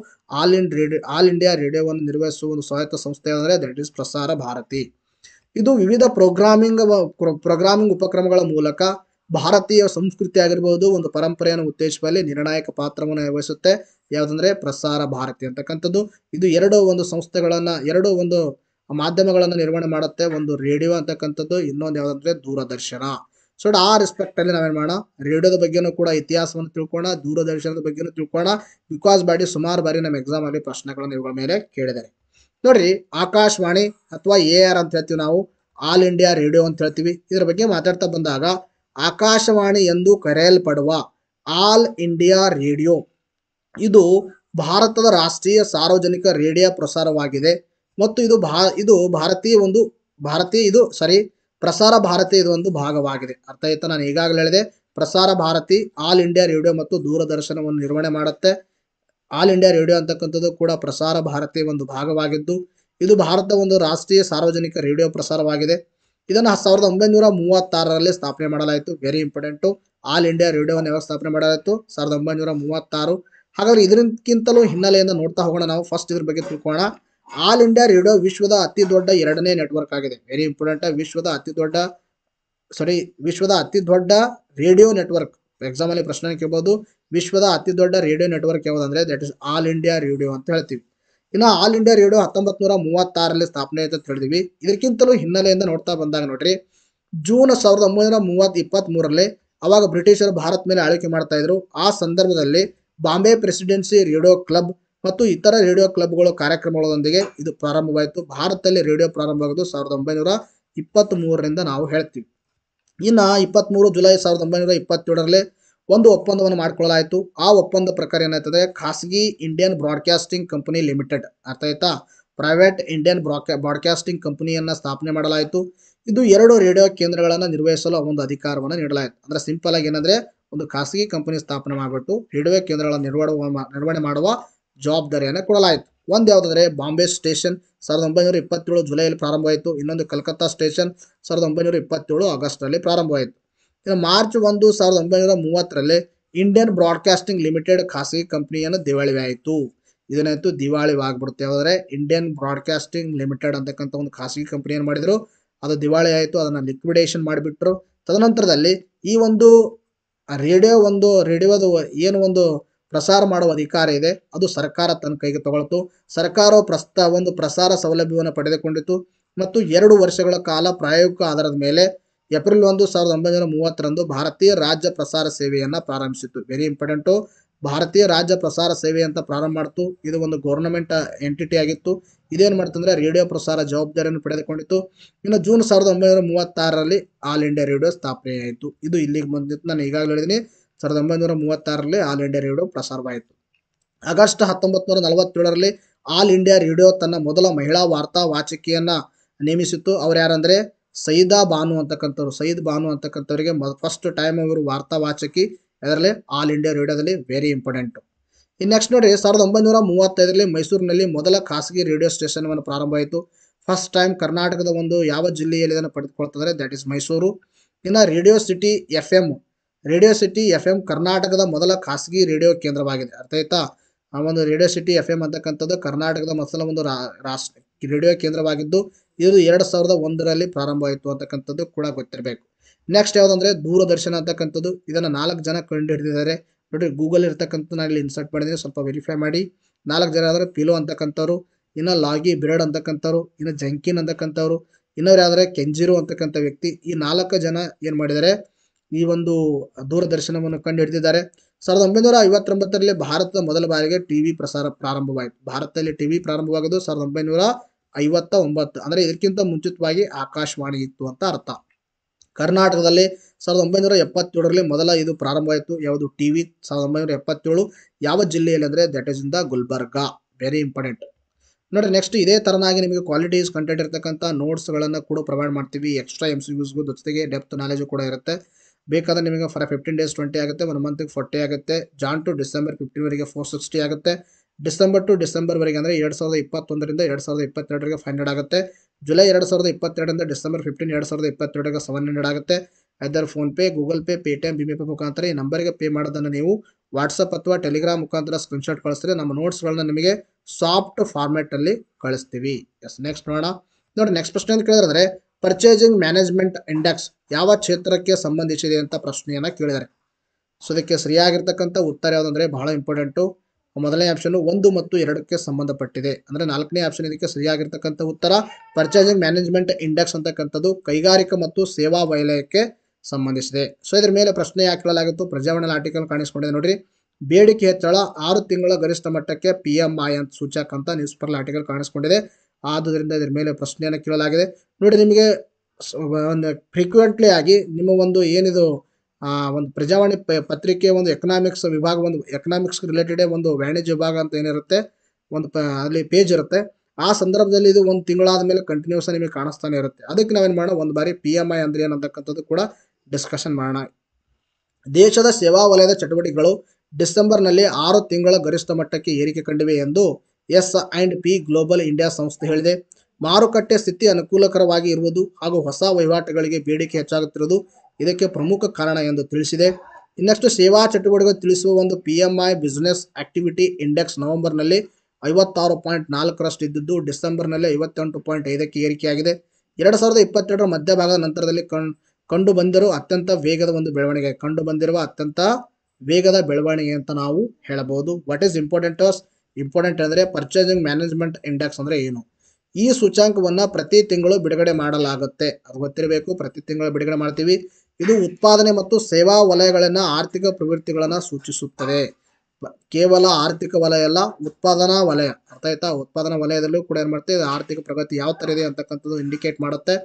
all in radio all India ರೇಡಿಯೋವನ್ನು ನಿರ್ವಹಿಸುವ ಒಂದು ಸ್ವಾಯತ್ತ ಸಂಸ್ಥೆ ಅಂದರೆ ದಟ್ ಇಸ್ ಪ್ರಸಾರ ಭಾರತಿ ಇದು ವಿವಿಧ ಪ್ರೋಗ್ರಾಮಿಂಗ್ ಪ್ರೋಗ್ರಾಮಿಂಗ್ ಉಪಕ್ರಮಗಳ ಮೂಲಕ ಭಾರತೀಯ ಸಂಸ್ಕೃತಿ ಆಗಿರ್ಬೋದು ಒಂದು ಪರಂಪರೆಯನ್ನು ಉತ್ತೇಜಿಸುವಲ್ಲಿ ನಿರ್ಣಾಯಕ ಪಾತ್ರವನ್ನು ವಹಿಸುತ್ತೆ ಯಾವುದಂದ್ರೆ ಪ್ರಸಾರ ಭಾರತಿ ಅಂತಕ್ಕಂಥದ್ದು ಇದು ಎರಡು ಒಂದು ಸಂಸ್ಥೆಗಳನ್ನು ಎರಡು ಒಂದು ಮಾಧ್ಯಮಗಳನ್ನು ನಿರ್ವಹಣೆ ಮಾಡುತ್ತೆ ಒಂದು ರೇಡಿಯೋ ಅಂತಕ್ಕಂಥದ್ದು ಇನ್ನೊಂದು ಯಾವುದಂದ್ರೆ ದೂರದರ್ಶನ ಸೊ ಆ ರೆಸ್ಪೆಕ್ಟ್ ಅಲ್ಲಿ ನಾವೇನ್ ಮಾಡೋಣ ರೇಡಿಯೋದ ಬಗ್ಗೆನೂ ಕೂಡ ಇತಿಹಾಸವನ್ನು ತಿಳ್ಕೋಣ ದೂರದರ್ಶನದ ಬಗ್ಗೆನೂ ತಿಳ್ಕೋಣ ಬಿಕಾಸ್ ಬಾಡಿ ಸುಮಾರು ಬಾರಿ ನಮ್ಮ ಎಕ್ಸಾಮ್ ಅಲ್ಲಿ ಪ್ರಶ್ನೆಗಳನ್ನು ಇವುಗಳ ಮೇಲೆ ಕೇಳಿದ್ದಾರೆ ನೋಡ್ರಿ ಆಕಾಶವಾಣಿ ಅಥವಾ ಎ ಆರ್ ಅಂತ ಹೇಳ್ತೀವಿ ನಾವು ಆಲ್ ಇಂಡಿಯಾ ರೇಡಿಯೋ ಅಂತ ಹೇಳ್ತೀವಿ ಇದರ ಬಗ್ಗೆ ಮಾತಾಡ್ತಾ ಬಂದಾಗ ಆಕಾಶವಾಣಿ ಎಂದು ಕರೆಯಲ್ಪಡುವ ಆಲ್ ಇಂಡಿಯಾ ರೇಡಿಯೋ ಇದು ಭಾರತದ ರಾಷ್ಟ್ರೀಯ ಸಾರ್ವಜನಿಕ ರೇಡಿಯೋ ಪ್ರಸಾರವಾಗಿದೆ ಮತ್ತು ಇದು ಭಾ ಇದು ಭಾರತೀಯ ಒಂದು ಭಾರತೀಯ ಇದು ಸಾರಿ ಪ್ರಸಾರ ಭಾರತಿ ಇದೊಂದು ಭಾಗವಾಗಿದೆ ಅರ್ಥ ಆಯ್ತಾ ನಾನು ಈಗಾಗಲೇ ಹೇಳಿದೆ ಪ್ರಸಾರ ಭಾರತಿ ಆಲ್ ಇಂಡಿಯಾ ರೇಡಿಯೋ ಮತ್ತು ದೂರದರ್ಶನವನ್ನು ನಿರ್ವಹಣೆ ಮಾಡುತ್ತೆ ಆಲ್ ಇಂಡಿಯಾ ರೇಡಿಯೋ ಅಂತಕ್ಕಂಥದ್ದು ಕೂಡ ಪ್ರಸಾರ ಭಾರತಿ ಒಂದು ಭಾಗವಾಗಿದ್ದು ಇದು ಭಾರತದ ಒಂದು ರಾಷ್ಟ್ರೀಯ ಸಾರ್ವಜನಿಕ ರೇಡಿಯೋ ಪ್ರಸಾರವಾಗಿದೆ ಇದನ್ನು ಸಾವಿರದ ಒಂಬೈನೂರ ಮೂವತ್ತಾರರಲ್ಲಿ ಸ್ಥಾಪನೆ ಮಾಡಲಾಯಿತು ವೆರಿ ಇಂಪಾರ್ಟೆಂಟು ಆಲ್ ಇಂಡಿಯಾ ರೇಡಿಯೋವನ್ನು ಸ್ಥಾಪನೆ ಮಾಡಲಾಯಿತು ಸಾವಿರದ ಒಂಬೈನೂರ ಮೂವತ್ತಾರು ಹಾಗಾದ್ರೆ ಇದಕ್ಕಿಂತಲೂ ಹಿನ್ನೆಲೆಯಿಂದ ನೋಡ್ತಾ ಹೋಗೋಣ ನಾವು ಫಸ್ಟ್ ಇದ್ರ ಬಗ್ಗೆ ತಿಳ್ಕೋಣ ಆಲ್ ಇಂಡಿಯಾ ರೇಡಿಯೋ ವಿಶ್ವದ ಅತಿ ದೊಡ್ಡ ಎರಡನೇ ನೆಟ್ವರ್ಕ್ ಆಗಿದೆ ವೆರಿ ಇಂಪಾರ್ಟೆಂಟ್ ವಿಶ್ವದ ಅತಿ ದೊಡ್ಡ ಸಾರಿ ವಿಶ್ವದ ಅತಿ ದೊಡ್ಡ ರೇಡಿಯೋ ನೆಟ್ವರ್ಕ್ ಅಲ್ಲಿ ಪ್ರಶ್ನೆ ಕೇಳಬಹುದು ವಿಶ್ವದ ಅತಿ ದೊಡ್ಡ ರೇಡಿಯೋ ನೆಟ್ವರ್ಕ್ ಯಾವುದು that is all India radio ಅಂತ ಹೇಳ್ತೀವಿ ಇನ್ನು ಆಲ್ ಇಂಡಿಯಾ ರೇಡಿಯೋ ಹತ್ತೊಂಬತ್ತು ನೂರ ಮೂವತ್ತಾರಲ್ಲಿ ಸ್ಥಾಪನೆ ಆಯ್ತು ಅಂತ ಹೇಳಿದ್ವಿ ಇದಕ್ಕಿಂತಲೂ ಹಿನ್ನೆಲೆಯಿಂದ ನೋಡ್ತಾ ಬಂದಾಗ ನೋಡ್ರಿ ಜೂನ್ ಸಾವಿರದ ಒಂಬೈನೂರ ಮೂವತ್ತು ಇಪ್ಪತ್ತ್ ಮೂರರಲ್ಲಿ ಅವಾಗ ಬ್ರಿಟಿಷರು ಭಾರತ ಮೇಲೆ ಆಳ್ವಿಕೆ ಮಾಡ್ತಾ ಇದ್ರು ಆ ಸಂದರ್ಭದಲ್ಲಿ ಬಾಂಬೆ ಪ್ರೆಸಿಡೆನ್ಸಿ ರೇಡಿಯೋ ಕ್ಲಬ್ ಮತ್ತು ಇತರ ರೇಡಿಯೋ ಕ್ಲಬ್ಗಳು ಕಾರ್ಯಕ್ರಮಗಳೊಂದಿಗೆ ಇದು ಪ್ರಾರಂಭವಾಯಿತು ಭಾರತದಲ್ಲಿ ರೇಡಿಯೋ ಪ್ರಾರಂಭವಾಗಿದ್ದು ಸಾವಿರದ ಒಂಬೈನೂರ ಮೂರರಿಂದ ನಾವು ಹೇಳ್ತೀವಿ ಇನ್ನು ಇಪ್ಪತ್ತ್ಮೂರು ಜುಲೈ ಸಾವಿರದ ಒಂಬೈನೂರ ಇಪ್ಪತ್ತೇಳರಲ್ಲಿ ಒಂದು ಒಪ್ಪಂದವನ್ನು ಮಾಡಿಕೊಳ್ಳಲಾಯಿತು ಆ ಒಪ್ಪಂದ ಪ್ರಕಾರ ಏನಾಯ್ತದೆ ಖಾಸಗಿ ಇಂಡಿಯನ್ ಬ್ರಾಡ್ಕಾಸ್ಟಿಂಗ್ ಕಂಪನಿ ಲಿಮಿಟೆಡ್ ಅರ್ಥ ಆಯ್ತಾ ಪ್ರೈವೇಟ್ ಇಂಡಿಯನ್ ಬ್ರಾ ಬ್ರಾಡ್ಕಾಸ್ಟಿಂಗ್ ಕಂಪನಿಯನ್ನು ಸ್ಥಾಪನೆ ಮಾಡಲಾಯಿತು ಇದು ಎರಡು ರೇಡಿಯೋ ಕೇಂದ್ರಗಳನ್ನು ನಿರ್ವಹಿಸಲು ಒಂದು ಅಧಿಕಾರವನ್ನು ನೀಡಲಾಯಿತು ಅಂದರೆ ಸಿಂಪಲ್ ಆಗಿ ಏನಂದರೆ ಒಂದು ಖಾಸಗಿ ಕಂಪನಿ ಸ್ಥಾಪನೆ ಮಾಡಿಬಿಟ್ಟು ರೇಡಿಯೋ ಕೇಂದ್ರಗಳನ್ನು ನಿರ್ವಹಣೆ ನಿರ್ವಹಣೆ ಮಾಡುವ ಜವಾಬ್ದಾರಿಯನ್ನು ಕೊಡಲಾಯಿತು ಒಂದು ಯಾವುದಂದ್ರೆ ಬಾಂಬೆ ಸ್ಟೇಷನ್ ಸಾವಿರದ ಒಂಬೈನೂರ ಇಪ್ಪತ್ತೇಳು ಜುಲೈಯಲ್ಲಿ ಪ್ರಾರಂಭವಾಯಿತು ಇನ್ನೊಂದು ಕಲ್ಕತ್ತಾ ಸ್ಟೇಷನ್ ಸಾವಿರದ ಒಂಬೈನೂರ ಇಪ್ಪತ್ತೇಳು ಆಗಸ್ಟ್ನಲ್ಲಿ ಪ್ರಾರಂಭವಾಯಿತು ಇನ್ನು ಮಾರ್ಚ್ ಒಂದು ಸಾವಿರದ ಒಂಬೈನೂರ ಮೂವತ್ತರಲ್ಲಿ ಇಂಡಿಯನ್ ಬ್ರಾಡ್ಕಾಸ್ಟಿಂಗ್ ಲಿಮಿಟೆಡ್ ಖಾಸಗಿ ಕಂಪನಿಯನ್ನು ಇದನ್ನಾಯಿತು ದಿವಾಳಿ ದಿವಾಳಿವಾಗ್ಬಿಡುತ್ತೆ ಯಾವುದಾದ್ರೆ ಇಂಡಿಯನ್ ಬ್ರಾಡ್ಕಾಸ್ಟಿಂಗ್ ಲಿಮಿಟೆಡ್ ಅಂತಕ್ಕಂಥ ಒಂದು ಖಾಸಗಿ ಕಂಪ್ನಿಯನ್ನು ಮಾಡಿದರು ಅದು ದಿವಾಳಿ ಆಯಿತು ಅದನ್ನು ಲಿಕ್ವಿಡೇಷನ್ ಮಾಡಿಬಿಟ್ರು ತದನಂತರದಲ್ಲಿ ಈ ಒಂದು ರೇಡಿಯೋ ಒಂದು ರೇಡಿಯೋದ ಏನು ಒಂದು ಪ್ರಸಾರ ಮಾಡುವ ಅಧಿಕಾರ ಇದೆ ಅದು ಸರ್ಕಾರ ತನ್ನ ಕೈಗೆ ತಗೊಳ್ತು ಸರ್ಕಾರವು ಪ್ರಸ್ತ ಒಂದು ಪ್ರಸಾರ ಸೌಲಭ್ಯವನ್ನು ಪಡೆದುಕೊಂಡಿತು ಮತ್ತು ಎರಡು ವರ್ಷಗಳ ಕಾಲ ಪ್ರಾಯೋಗಿಕ ಆಧಾರದ ಮೇಲೆ ಏಪ್ರಿಲ್ ಒಂದು ಸಾವಿರದ ಒಂಬೈನೂರ ಮೂವತ್ತರಂದು ಭಾರತೀಯ ರಾಜ್ಯ ಪ್ರಸಾರ ಸೇವೆಯನ್ನು ಪ್ರಾರಂಭಿಸಿತು ವೆರಿ ಇಂಪಾರ್ಟೆಂಟು ಭಾರತೀಯ ರಾಜ್ಯ ಪ್ರಸಾರ ಸೇವೆ ಅಂತ ಪ್ರಾರಂಭ ಮಾಡಿತು ಇದು ಒಂದು ಗೌರ್ನಮೆಂಟ್ ಎಂಟಿಟಿ ಆಗಿತ್ತು ಇದೇನು ಮಾಡ್ತಂದ್ರೆ ರೇಡಿಯೋ ಪ್ರಸಾರ ಜವಾಬ್ದಾರಿಯನ್ನು ಪಡೆದುಕೊಂಡಿತ್ತು ಇನ್ನು ಜೂನ್ ಸಾವಿರದ ಒಂಬೈನೂರ ಮೂವತ್ತಾರರಲ್ಲಿ ಆಲ್ ಇಂಡಿಯಾ ರೇಡಿಯೋ ಸ್ಥಾಪನೆಯಾಯಿತು ಇದು ಇಲ್ಲಿಗೆ ಬಂದಿತ್ತು ನಾನು ಈಗಾಗಲೇ ಹೇಳಿದ್ದೀನಿ ಸಾವಿರದ ಒಂಬೈನೂರ ಮೂವತ್ತಾರರಲ್ಲಿ ಆಲ್ ಇಂಡಿಯಾ ರೇಡಿಯೋ ಪ್ರಸಾರವಾಯಿತು ಆಗಸ್ಟ್ ಹತ್ತೊಂಬತ್ತು ನೂರ ನಲವತ್ತೇಳರಲ್ಲಿ ಆಲ್ ಇಂಡಿಯಾ ರೇಡಿಯೋ ತನ್ನ ಮೊದಲ ಮಹಿಳಾ ವಾರ್ತಾ ವಾಚಕಿಯನ್ನ ನೇಮಿಸಿತ್ತು ಅವ್ರು ಯಾರಂದ್ರೆ ಸೈದಾ ಬಾನು ಅಂತಕ್ಕಂಥವ್ರು ಸೈದ್ ಬಾನು ಅಂತಕ್ಕಂಥವ್ರಿಗೆ ಫಸ್ಟ್ ಟೈಮ್ ಅವರು ವಾರ್ತಾ ವಾಚಕಿ ಅದರಲ್ಲಿ ಆಲ್ ಇಂಡಿಯಾ ರೇಡಿಯೋದಲ್ಲಿ ವೆರಿ ಇಂಪಾರ್ಟೆಂಟ್ ಇನ್ ನೆಕ್ಸ್ಟ್ ನೋಡಿ ಸಾವಿರದ ಒಂಬೈನೂರ ಮೂವತ್ತೈದರಲ್ಲಿ ಮೈಸೂರಿನಲ್ಲಿ ಮೊದಲ ಖಾಸಗಿ ರೇಡಿಯೋ ಸ್ಟೇಷನ್ವನ್ನು ಪ್ರಾರಂಭ ಆಯಿತು ಫಸ್ಟ್ ಟೈಮ್ ಕರ್ನಾಟಕದ ಒಂದು ಯಾವ ಜಿಲ್ಲೆಯಲ್ಲಿ ಇದನ್ನು ಪಡೆದುಕೊಳ್ತಾರೆ ದಟ್ ಇಸ್ ಮೈಸೂರು ಇನ್ನು radio city F M radio city F M ಕರ್ನಾಟಕದ ಮೊದಲ ಖಾಸಗಿ ರೇಡಿಯೋ ಕೇಂದ್ರವಾಗಿದೆ ಆಯ್ತಾ ಆ ಒಂದು ರೇಡಿಯೋ ಸಿಟಿ ಎಫ್ ಎಂ ಅಂತಕ್ಕಂಥದ್ದು ಕರ್ನಾಟಕದ ಮೊದಲ ಒಂದು ರಾಷ್ಟ್ರ ರೇಡಿಯೋ ಕೇಂದ್ರವಾಗಿದ್ದು ಇದು ಎರಡು ಸಾವಿರದ ಒಂದರಲ್ಲಿ ಪ್ರಾರಂಭವಾಯಿತು ಅಂತಕ್ಕಂಥದ್ದು ಕೂಡ ಗೊತ್ತಿರಬೇಕು ನೆಕ್ಸ್ಟ್ ಯಾವುದಂದ್ರೆ ದೂರದರ್ಶನ ಅಂತಕ್ಕಂಥದ್ದು ಇದನ್ನು ನಾಲ್ಕು ಜನ ಕಂಡು ಹಿಡಿದಿದ್ದಾರೆ ನೋಡಿ ಗೂಗಲ್ ಇರ್ತಕ್ಕಂಥ ನಾನು ಇಲ್ಲಿ ಇನ್ಸರ್ಟ್ ಮಾಡಿದ್ದೀನಿ ಸ್ವಲ್ಪ ವೆರಿಫೈ ಮಾಡಿ ನಾಲ್ಕು ಜನ ಆದರೆ ಪಿಲೋ ಅಂತಕ್ಕಂಥವ್ರು ಇನ್ನು ಲಾಗಿ ಬಿರಡ್ ಅಂತಕ್ಕಂಥವ್ರು ಇನ್ನು ಜಂಕಿನ್ ಅಂತಕ್ಕಂಥವ್ರು ಇನ್ನೊರು ಯಾವ್ದಾರೆ ಕೆಂಜಿರು ಅಂತಕ್ಕಂಥ ವ್ಯಕ್ತಿ ಈ ನಾಲ್ಕು ಜನ ಏನು ಮಾಡಿದ್ದಾರೆ ಈ ಒಂದು ದೂರದರ್ಶನವನ್ನು ಕಂಡು ಹಿಡಿದಿದ್ದಾರೆ ಸಾವಿರದ ಒಂಬೈನೂರ ಐವತ್ತೊಂಬತ್ತರಲ್ಲಿ ಭಾರತದ ಮೊದಲ ಬಾರಿಗೆ ಟಿವಿ ಪ್ರಸಾರ ಪ್ರಾರಂಭವಾಯಿತು ಭಾರತದಲ್ಲಿ ಟಿವಿ ಪ್ರಾರಂಭವಾಗೋದು ಸಾವಿರದ ಒಂಬೈನೂರ ಐವತ್ತ ಒಂಬತ್ತು ಅಂದರೆ ಇದಕ್ಕಿಂತ ಮುಂಚಿತವಾಗಿ ಆಕಾಶವಾಣಿ ಇತ್ತು ಅಂತ ಅರ್ಥ ಕರ್ನಾಟಕದಲ್ಲಿ ಸಾವಿರದ ಒಂಬೈನೂರ ಎಪ್ಪತ್ತೇಳರಲ್ಲಿ ಮೊದಲ ಇದು ಪ್ರಾರಂಭವಾಯಿತು ಯಾವುದು ಟಿವಿ ಸಾವಿರದ ಒಂಬೈನೂರ ಎಪ್ಪತ್ತೇಳು ಯಾವ ಜಿಲ್ಲೆಯಲ್ಲಿ ಅಂದರೆ that is in the Gulbarga very important ನೋಡಿ ನೆಕ್ಸ್ಟ್ ಇದೇ ತರನಾಗಿ ನಿಮಗೆ ಕ್ವಾಲಿಟೀಸ್ ಕಂಟೆಂಟ್ ನೋಟ್ಸ್ ನೋಟ್ಸ್ಗಳನ್ನು ಕೂಡ ಪ್ರೊವೈಡ್ ಮಾಡ್ತೀವಿ ಎಕ್ಸ್ಟ್ರಾ ಎಮ್ ಸಿ ಜೊತೆಗೆ ಡೆಪ್ತ್ ನಾಲೆಜು ಕೂಡ ಇರುತ್ತೆ ಬೇಕಾದ್ರೆ ನಿಮಗೆ ಫಾರ್ ಫಿಫ್ಟೀನ್ ಡೇಸ್ ಟ್ವೆಂಟಿ ಆಗುತ್ತೆ ಒನ್ ಮಂತ್ಗೆ ಫೋರ್ಟಿ ಆಗುತ್ತೆ ಜಾನ್ ಟು ಡಿಸೆಂಬರ್ ಫಿಫ್ಟೀನ್ವರೆಗೆ ಫೋರ್ ಸಿಕ್ಸ್ಟಿ ಆಗುತ್ತೆ ಡಿಸೆಂಬರ್ ಟು ಡಿಸೆಂಬರ್ವರೆಗೆ ಅಂದರೆ ಎರಡು ಸಾವಿರದ ಇಪ್ಪತ್ತೊಂದರಿಂದ ಎರಡು ಸಾವಿರದ ಇಪ್ಪತ್ತೆರಡರಿಗೆ ಫೈವ್ ಹಂಡ್ರೆಡ್ ಆಗುತ್ತೆ ಜುಲೈ ಎರಡು ಸಾವಿರದ ಇಪ್ಪತ್ತೆರಡರಿಂದ ಡಿಸೆಂಬರ್ ಫಿಫ್ಟೀನ್ ಎರಡು ಸಾವಿರದ ಇಪ್ಪತ್ತೆರಡರಿಗೆ ಸೆವೆನ್ ಹಂಡ್ರೆಡ್ ಆಗುತ್ತೆ ಅದರ PhonePe Google Pay Paytm BHIM pay ಮುಖಾಂತರ ಈ ನಂಬರ್ಗೆ ಪೇ ಮಾಡೋದನ್ನು ನೀವು ವಾಟ್ಸಪ್ ಅಥವಾ ಟೆಲಿಗ್ರಾಮ್ ಮುಖಾಂತರ ಸ್ಕ್ರೀನ್ಶಾಟ್ ಕಳಿಸಿದ್ರೆ ನಮ್ಮ ನೋಟ್ಸ್ಗಳನ್ನ ನಿಮಗೆ ಸಾಫ್ಟ್ ಫಾರ್ಮ್ಯಾಟಲ್ಲಿ ಕಳಿಸ್ತೀವಿ ಎಸ್ ನೆಕ್ಸ್ಟ್ ನೋಡೋಣ ನೋಡಿ ನೆಕ್ಸ್ಟ್ ಪ್ರಶ್ನೆ ಅಂತ ಕೇಳಿದ್ರೆ ಪರ್ಚೇಸಿಂಗ್ ಮ್ಯಾನೇಜ್ಮೆಂಟ್ ಇಂಡೆಕ್ಸ್ ಯಾವ ಕ್ಷೇತ್ರಕ್ಕೆ ಸಂಬಂಧಿಸಿದೆ ಅಂತ ಪ್ರಶ್ನೆಯನ್ನು ಕೇಳಿದ್ದಾರೆ ಸೊ ಇದಕ್ಕೆ ಸರಿಯಾಗಿರ್ತಕ್ಕಂಥ ಉತ್ತರ ಯಾವುದಂದ್ರೆ ಬಹಳ ಇಂಪಾರ್ಟೆಂಟು ಮೊದಲನೇ ಆಪ್ಷನ್ ಒಂದು ಮತ್ತು ಎರಡಕ್ಕೆ ಸಂಬಂಧಪಟ್ಟಿದೆ ಅಂದರೆ ನಾಲ್ಕನೇ ಆಪ್ಷನ್ ಇದಕ್ಕೆ ಸರಿಯಾಗಿರ್ತಕ್ಕಂಥ ಉತ್ತರ ಪರ್ಚೇಸಿಂಗ್ ಮ್ಯಾನೇಜ್ಮೆಂಟ್ ಇಂಡೆಕ್ಸ್ ಅಂತಕ್ಕಂಥದ್ದು ಕೈಗಾರಿಕಾ ಮತ್ತು ಸೇವಾ ವಲಯಕ್ಕೆ ಸಂಬಂಧಿಸಿದೆ ಸೊ ಇದ್ರ ಮೇಲೆ ಪ್ರಶ್ನೆ ಯಾಕೆ ಕೇಳಲಾಗಿತ್ತು ಪ್ರಜಾವಣೆಯಲ್ಲಿ ಆರ್ಟಿಕಲ್ ಕಾಣಿಸ್ಕೊಂಡಿದೆ ನೋಡ್ರಿ ಬೇಡಿಕೆ ಹೆಚ್ಚಳ ಆರು ತಿಂಗಳ ಗರಿಷ್ಠ ಮಟ್ಟಕ್ಕೆ ಪಿ ಎಂ ಐ ಅಂತ ಸೂಚಕ ಅಂತ ನ್ಯೂಸ್ ಪೇಪರ್ ಆರ್ಟಿಕಲ್ ಕಾಣಿಸ್ಕೊಂಡಿದೆ ಆದ್ದರಿಂದ ಇದರ ಮೇಲೆ ಪ್ರಶ್ನೆಯನ್ನು ಕೇಳಲಾಗಿದೆ ನೋಡಿ ನಿಮಗೆ ಒಂದು ಫ್ರೀಕ್ವೆಂಟ್ಲಿ ಆಗಿ ನಿಮ್ಮ ಒಂದು ಏನಿದು ಒಂದು ಪ್ರಜಾವಾಣಿ ಪತ್ರಿಕೆ ಒಂದು ಎಕನಾಮಿಕ್ಸ್ ವಿಭಾಗ ಒಂದು ಎಕನಾಮಿಕ್ಸ್ ರಿಲೇಟೆಡ್ ಒಂದು ವಾಣಿಜ್ಯ ವಿಭಾಗ ಅಂತ ಏನಿರುತ್ತೆ ಒಂದು ಅಲ್ಲಿ ಪೇಜ್ ಇರುತ್ತೆ ಆ ಸಂದರ್ಭದಲ್ಲಿ ಇದು ಒಂದು ತಿಂಗಳಾದ ಮೇಲೆ ಕಂಟಿನ್ಯೂಸ್ ನಿಮಗೆ ಕಾಣಿಸ್ತಾನೆ ಇರುತ್ತೆ ಅದಕ್ಕೆ ನಾವೇನು ಮಾಡೋಣ ಒಂದು ಬಾರಿ ಪಿ ಎಮ್ ಐ ಏನು ಏನಂತಕ್ಕಂಥದ್ದು ಕೂಡ ಡಿಸ್ಕಷನ್ ಮಾಡೋಣ ದೇಶದ ಸೇವಾ ವಲಯದ ಚಟುವಟಿಕೆಗಳು ಡಿಸೆಂಬರ್ನಲ್ಲಿ ಆರು ತಿಂಗಳ ಗರಿಷ್ಠ ಮಟ್ಟಕ್ಕೆ ಏರಿಕೆ ಕಂಡಿವೆ ಎಂದು S and P global India ಸಂಸ್ಥೆ ಹೇಳಿದೆ ಮಾರುಕಟ್ಟೆ ಸ್ಥಿತಿ ಅನುಕೂಲಕರವಾಗಿ ಇರುವುದು ಹಾಗೂ ಹೊಸ ವಹಿವಾಟುಗಳಿಗೆ ಬೇಡಿಕೆ ಹೆಚ್ಚಾಗುತ್ತಿರುವುದು ಇದಕ್ಕೆ ಪ್ರಮುಖ ಕಾರಣ ಎಂದು ತಿಳಿಸಿದೆ ಇನ್ನಷ್ಟು ಸೇವಾ ಚಟುವಟಿಕೆಗಳು ತಿಳಿಸುವ ಒಂದು P M I business activity index ನವೆಂಬರ್ನಲ್ಲಿ ಐವತ್ತಾರು ಪಾಯಿಂಟ್ ನಾಲ್ಕರಷ್ಟು ಇದ್ದಿದ್ದು ಡಿಸೆಂಬರ್ನಲ್ಲಿ ಐವತ್ತೆಂಟು ಪಾಯಿಂಟ್ ಐದಕ್ಕೆ ಏರಿಕೆಯಾಗಿದೆ ಎರಡು ಸಾವಿರದ ಇಪ್ಪತ್ತೆರಡರ ಮಧ್ಯಭಾಗದ ನಂತರದಲ್ಲಿ ಕಂಡು ಕಂಡು ಬಂದಿರುವ ಅತ್ಯಂತ ವೇಗದ ಒಂದು ಬೆಳವಣಿಗೆ ಕಂಡು ಬಂದಿರುವ ಅತ್ಯಂತ ವೇಗದ ಬೆಳವಣಿಗೆ ಅಂತ ನಾವು ಹೇಳಬಹುದು ವಾಟ್ ಈಸ್ ಇಂಪಾರ್ಟೆಂಟ್ ಇಂಪಾರ್ಟೆಂಟ್ ಅಂದರೆ ಪರ್ಚೇಸಿಂಗ್ ಮ್ಯಾನೇಜ್ಮೆಂಟ್ ಇಂಡೆಕ್ಸ್ ಅಂದರೆ ಏನು ಈ ಸೂಚ್ಯಾಂಕವನ್ನು ಪ್ರತಿ ತಿಂಗಳು ಬಿಡುಗಡೆ ಮಾಡಲಾಗುತ್ತೆ ಅದು ಗೊತ್ತಿರಬೇಕು ಪ್ರತಿ ತಿಂಗಳು ಬಿಡುಗಡೆ ಮಾಡ್ತೀವಿ ಇದು ಉತ್ಪಾದನೆ ಮತ್ತು ಸೇವಾ ವಲಯಗಳನ್ನು ಆರ್ಥಿಕ ಪ್ರವೃತ್ತಿಗಳನ್ನು ಸೂಚಿಸುತ್ತದೆ ಕೇವಲ ಆರ್ಥಿಕ ವಲಯ ಅಲ್ಲ ಉತ್ಪಾದನಾ ವಲಯ ಅರ್ಥ ಆಯ್ತಾ ಉತ್ಪಾದನಾ ವಲಯದಲ್ಲೂ ಕೂಡ ಏನು ಮಾಡ್ತೀವಿ ಆರ್ಥಿಕ ಪ್ರಗತಿ ಯಾವ ಥರ ಇದೆ ಅಂತಕ್ಕಂಥದ್ದು ಇಂಡಿಕೇಟ್ ಮಾಡುತ್ತೆ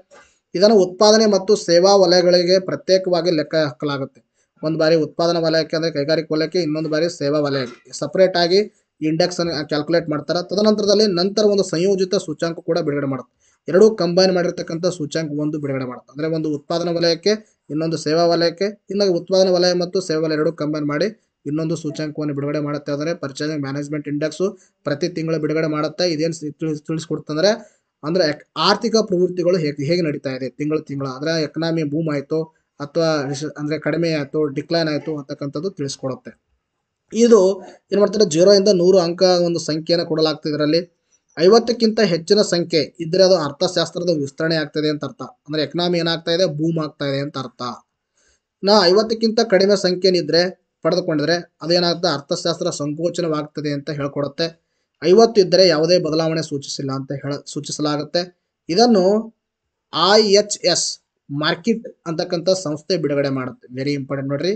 ಇದನ್ನು ಉತ್ಪಾದನೆ ಮತ್ತು ಸೇವಾ ವಲಯಗಳಿಗೆ ಪ್ರತ್ಯೇಕವಾಗಿ ಲೆಕ್ಕ ಹಾಕಲಾಗುತ್ತೆ ಒಂದು ಬಾರಿ ಉತ್ಪಾದನಾ ವಲಯಕ್ಕೆ ಅಂದರೆ ಕೈಗಾರಿಕಾ ವಲಯಕ್ಕೆ ಇನ್ನೊಂದು ಬಾರಿ ಸೇವಾ ವಲಯಕ್ಕೆ ಸಪ್ರೇಟ್ ಆಗಿ ಇಂಡೆಕ್ಸ್ ಅನ್ನು ಕ್ಯಾಲ್ಕುಲೇಟ್ ಮಾಡ್ತಾರೆ ತದನಂತರದಲ್ಲಿ ನಂತರ ಒಂದು ಸಂಯೋಜಿತ ಸೂಚ್ಯಾಂಕ ಕೂಡ ಬಿಡುಗಡೆ ಮಾಡುತ್ತೆ ಎರಡೂ ಕಂಬೈನ್ ಮಾಡಿರತಕ್ಕಂಥ ಸೂಚ್ಯಾಂಕ ಒಂದು ಬಿಡುಗಡೆ ಮಾಡುತ್ತೆ ಅಂದರೆ ಒಂದು ಉತ್ಪಾದನಾ ವಲಯಕ್ಕೆ ಇನ್ನೊಂದು ಸೇವಾ ವಲಯಕ್ಕೆ ಇನ್ನು ಉತ್ಪಾದನಾ ವಲಯ ಮತ್ತು ಸೇವಾ ವಲಯ ಎರಡೂ ಕಂಬೈನ್ ಮಾಡಿ ಇನ್ನೊಂದು ಸೂಚ್ಯಾಂಕವನ್ನು ಬಿಡುಗಡೆ ಮಾಡುತ್ತೆ ಆದರೆ ಪರ್ಚೇಸಿಂಗ್ ಮ್ಯಾನೇಜ್ಮೆಂಟ್ ಇಂಡೆಕ್ಸು ಪ್ರತಿ ತಿಂಗಳು ಬಿಡುಗಡೆ ಮಾಡುತ್ತೆ ಇದೇನು ತಿಳಿಸ್ಕೊಡ್ತಂದ್ರೆ ಅಂದರೆ ಆರ್ಥಿಕ ಪ್ರವೃತ್ತಿಗಳು ಹೇಗೆ ಹೇಗೆ ನಡೀತಾ ಇದೆ ತಿಂಗಳು ತಿಂಗಳು ಅಂದರೆ ಎಕನಾಮಿ ಬೂಮ್ ಆಯಿತು ಅಥವಾ ಅಂದರೆ ಕಡಿಮೆ ಆಯಿತು ಡಿಕ್ಲೈನ್ ಆಯಿತು ಅಂತಕ್ಕಂಥದ್ದು ತಿಳಿಸ್ಕೊಡುತ್ತೆ ಇದು ಏನು ಮಾಡ್ತಾರೆ ಜೀರೋ ಇಂದ ನೂರು ಅಂಕ ಒಂದು ಸಂಖ್ಯೆಯನ್ನು ಕೊಡಲಾಗ್ತದೆ ಇದರಲ್ಲಿ ಐವತ್ತಕ್ಕಿಂತ ಹೆಚ್ಚಿನ ಸಂಖ್ಯೆ ಇದ್ದರೆ ಅದು ಅರ್ಥಶಾಸ್ತ್ರದ ವಿಸ್ತರಣೆ ಆಗ್ತದೆ ಅಂತ ಅರ್ಥ ಅಂದರೆ ಎಕನಾಮಿ ಏನಾಗ್ತಾ ಇದೆ ಬೂಮ್ ಆಗ್ತಾ ಇದೆ ಅಂತ ಅರ್ಥ ನಾ ಐವತ್ತಕ್ಕಿಂತ ಕಡಿಮೆ ಸಂಖ್ಯೆನಿದ್ರೆ ಪಡೆದುಕೊಂಡಿದ್ರೆ ಅದೇನಾಗ್ತದೆ ಅರ್ಥಶಾಸ್ತ್ರ ಸಂಕೋಚನವಾಗ್ತದೆ ಅಂತ ಹೇಳ್ಕೊಡುತ್ತೆ ಐವತ್ತು ಇದ್ದರೆ ಯಾವುದೇ ಬದಲಾವಣೆ ಸೂಚಿಸಿಲ್ಲ ಅಂತ ಹೇಳ ಸೂಚಿಸಲಾಗುತ್ತೆ ಇದನ್ನು ಐ ಎಚ್ ಎಸ್ ಮಾರ್ಕೆಟ್ ಅಂತಕ್ಕಂಥ ಸಂಸ್ಥೆ ಬಿಡುಗಡೆ ಮಾಡುತ್ತೆ ವೆರಿ ಇಂಪಾರ್ಟೆಂಟ್ ನೋಡ್ರಿ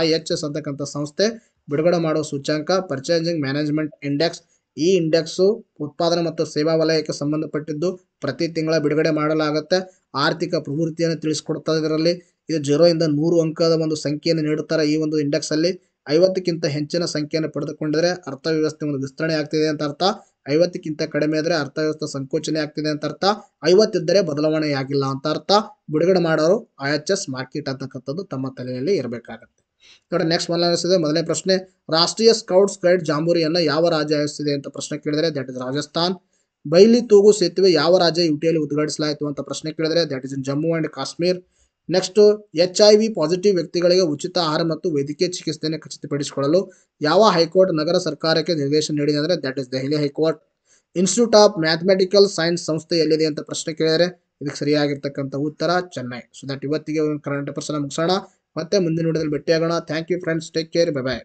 ಐ ಎಚ್ ಎಸ್ ಅಂತಕ್ಕಂಥ ಸಂಸ್ಥೆ ಬಿಡುಗಡೆ ಮಾಡುವ ಸೂಚ್ಯಾಂಕ ಪರ್ಚೇಸಿಂಗ್ ಮ್ಯಾನೇಜ್ಮೆಂಟ್ ಇಂಡೆಕ್ಸ್ ಈ ಇಂಡೆಕ್ಸು ಉತ್ಪಾದನೆ ಮತ್ತು ಸೇವಾ ವಲಯಕ್ಕೆ ಸಂಬಂಧಪಟ್ಟಿದ್ದು ಪ್ರತಿ ತಿಂಗಳ ಬಿಡುಗಡೆ ಮಾಡಲಾಗುತ್ತೆ ಆರ್ಥಿಕ ಪ್ರವೃತ್ತಿಯನ್ನು ತಿಳಿಸಿಕೊಡ್ತಾ ಇದರಲ್ಲಿ ಇದು ಜೀರೋ ಇಂದ ನೂರು ಅಂಕದ ಒಂದು ಸಂಖ್ಯೆಯನ್ನು ನೀಡುತ್ತಾರೆ ಈ ಒಂದು ಇಂಡೆಕ್ಸಲ್ಲಿ ಐವತ್ತಕ್ಕಿಂತ ಹೆಚ್ಚಿನ ಸಂಖ್ಯೆಯನ್ನು ಪಡೆದುಕೊಂಡರೆ ಅರ್ಥವ್ಯವಸ್ಥೆ ಒಂದು ವಿಸ್ತರಣೆ ಆಗ್ತಿದೆ ಅಂತ ಅರ್ಥ ಐವತ್ತಕ್ಕಿಂತ ಕಡಿಮೆ ಆದರೆ ಅರ್ಥವ್ಯವಸ್ಥೆ ಸಂಕೋಚನೆ ಆಗ್ತಿದೆ ಅಂತ ಅರ್ಥ ಐವತ್ತಿದ್ದರೆ ಬದಲಾವಣೆಯಾಗಿಲ್ಲ ಅಂತ ಅರ್ಥ ಬಿಡುಗಡೆ ಮಾಡೋರು ಐ ಎಚ್ ಎಸ್ ಮಾರ್ಕೆಟ್ ಅಂತಕ್ಕಂಥದ್ದು ತಮ್ಮ ತಲೆಯಲ್ಲಿ ಇರಬೇಕಾಗತ್ತೆ ನೋಡಿ ನೆಕ್ಸ್ಟ್ ಮೊದಲ ಆಯಿಸ್ತದೆ ಮೊದಲನೇ ಪ್ರಶ್ನೆ ರಾಷ್ಟ್ರೀಯ ಸ್ಕೌಟ್ಸ್ ಗೈಡ್ ಜಾಂಬೂರಿಯನ್ನು ಯಾವ ರಾಜ್ಯ ಆಯಿಸ್ತಿದೆ ಅಂತ ಪ್ರಶ್ನೆ ಕೇಳಿದರೆ ದಟ್ ಇಸ್ ರಾಜಸ್ಥಾನ್ ಬೈಲಿ ತೂಗು ಸೇತುವೆ ಯಾವ ರಾಜ್ಯ ಯುಟಿಯಲ್ಲಿ ಉದ್ಘಾಟಿಸಲಾಯಿತು ಅಂತ ಪ್ರಶ್ನೆ ಕೇಳಿದರೆ that is in Jammu and Kashmir next H I V positive ವ್ಯಕ್ತಿಗಳಿಗೆ ಉಚಿತ ಆಹಾರ ಮತ್ತು ವೈದ್ಯಕೀಯ ಚಿಕಿತ್ಸೆಯನ್ನು ಖಚಿತಪಡಿಸಿಕೊಳ್ಳಲು ಯಾವ ಹೈಕೋರ್ಟ್ ನಗರ ಸರ್ಕಾರಕ್ಕೆ ನಿರ್ದೇಶನ ನೀಡಿದೆ ಅಂದರೆ that is Delhi high court institute of mathematical science ಸಂಸ್ಥೆ ಎಲ್ಲಿದೆ ಅಂತ ಪ್ರಶ್ನೆ ಕೇಳಿದರೆ ಇದಕ್ಕೆ ಸರಿಯಾಗಿರ್ತಕ್ಕಂಥ ಉತ್ತರ ಚೆನ್ನೈ ಸೊ ದಟ್ ಇವತ್ತಿಗೆ ಕರ್ನಾಟಕ ಪ್ರಶ್ನೆ ಮುಗಿಸೋಣ ಮತ್ತೆ ಮುಂದಿನ ವಿಡಿಯೋದಲ್ಲಿ ಭೇಟಿಯಾಗೋಣ thank you friends take care bye bye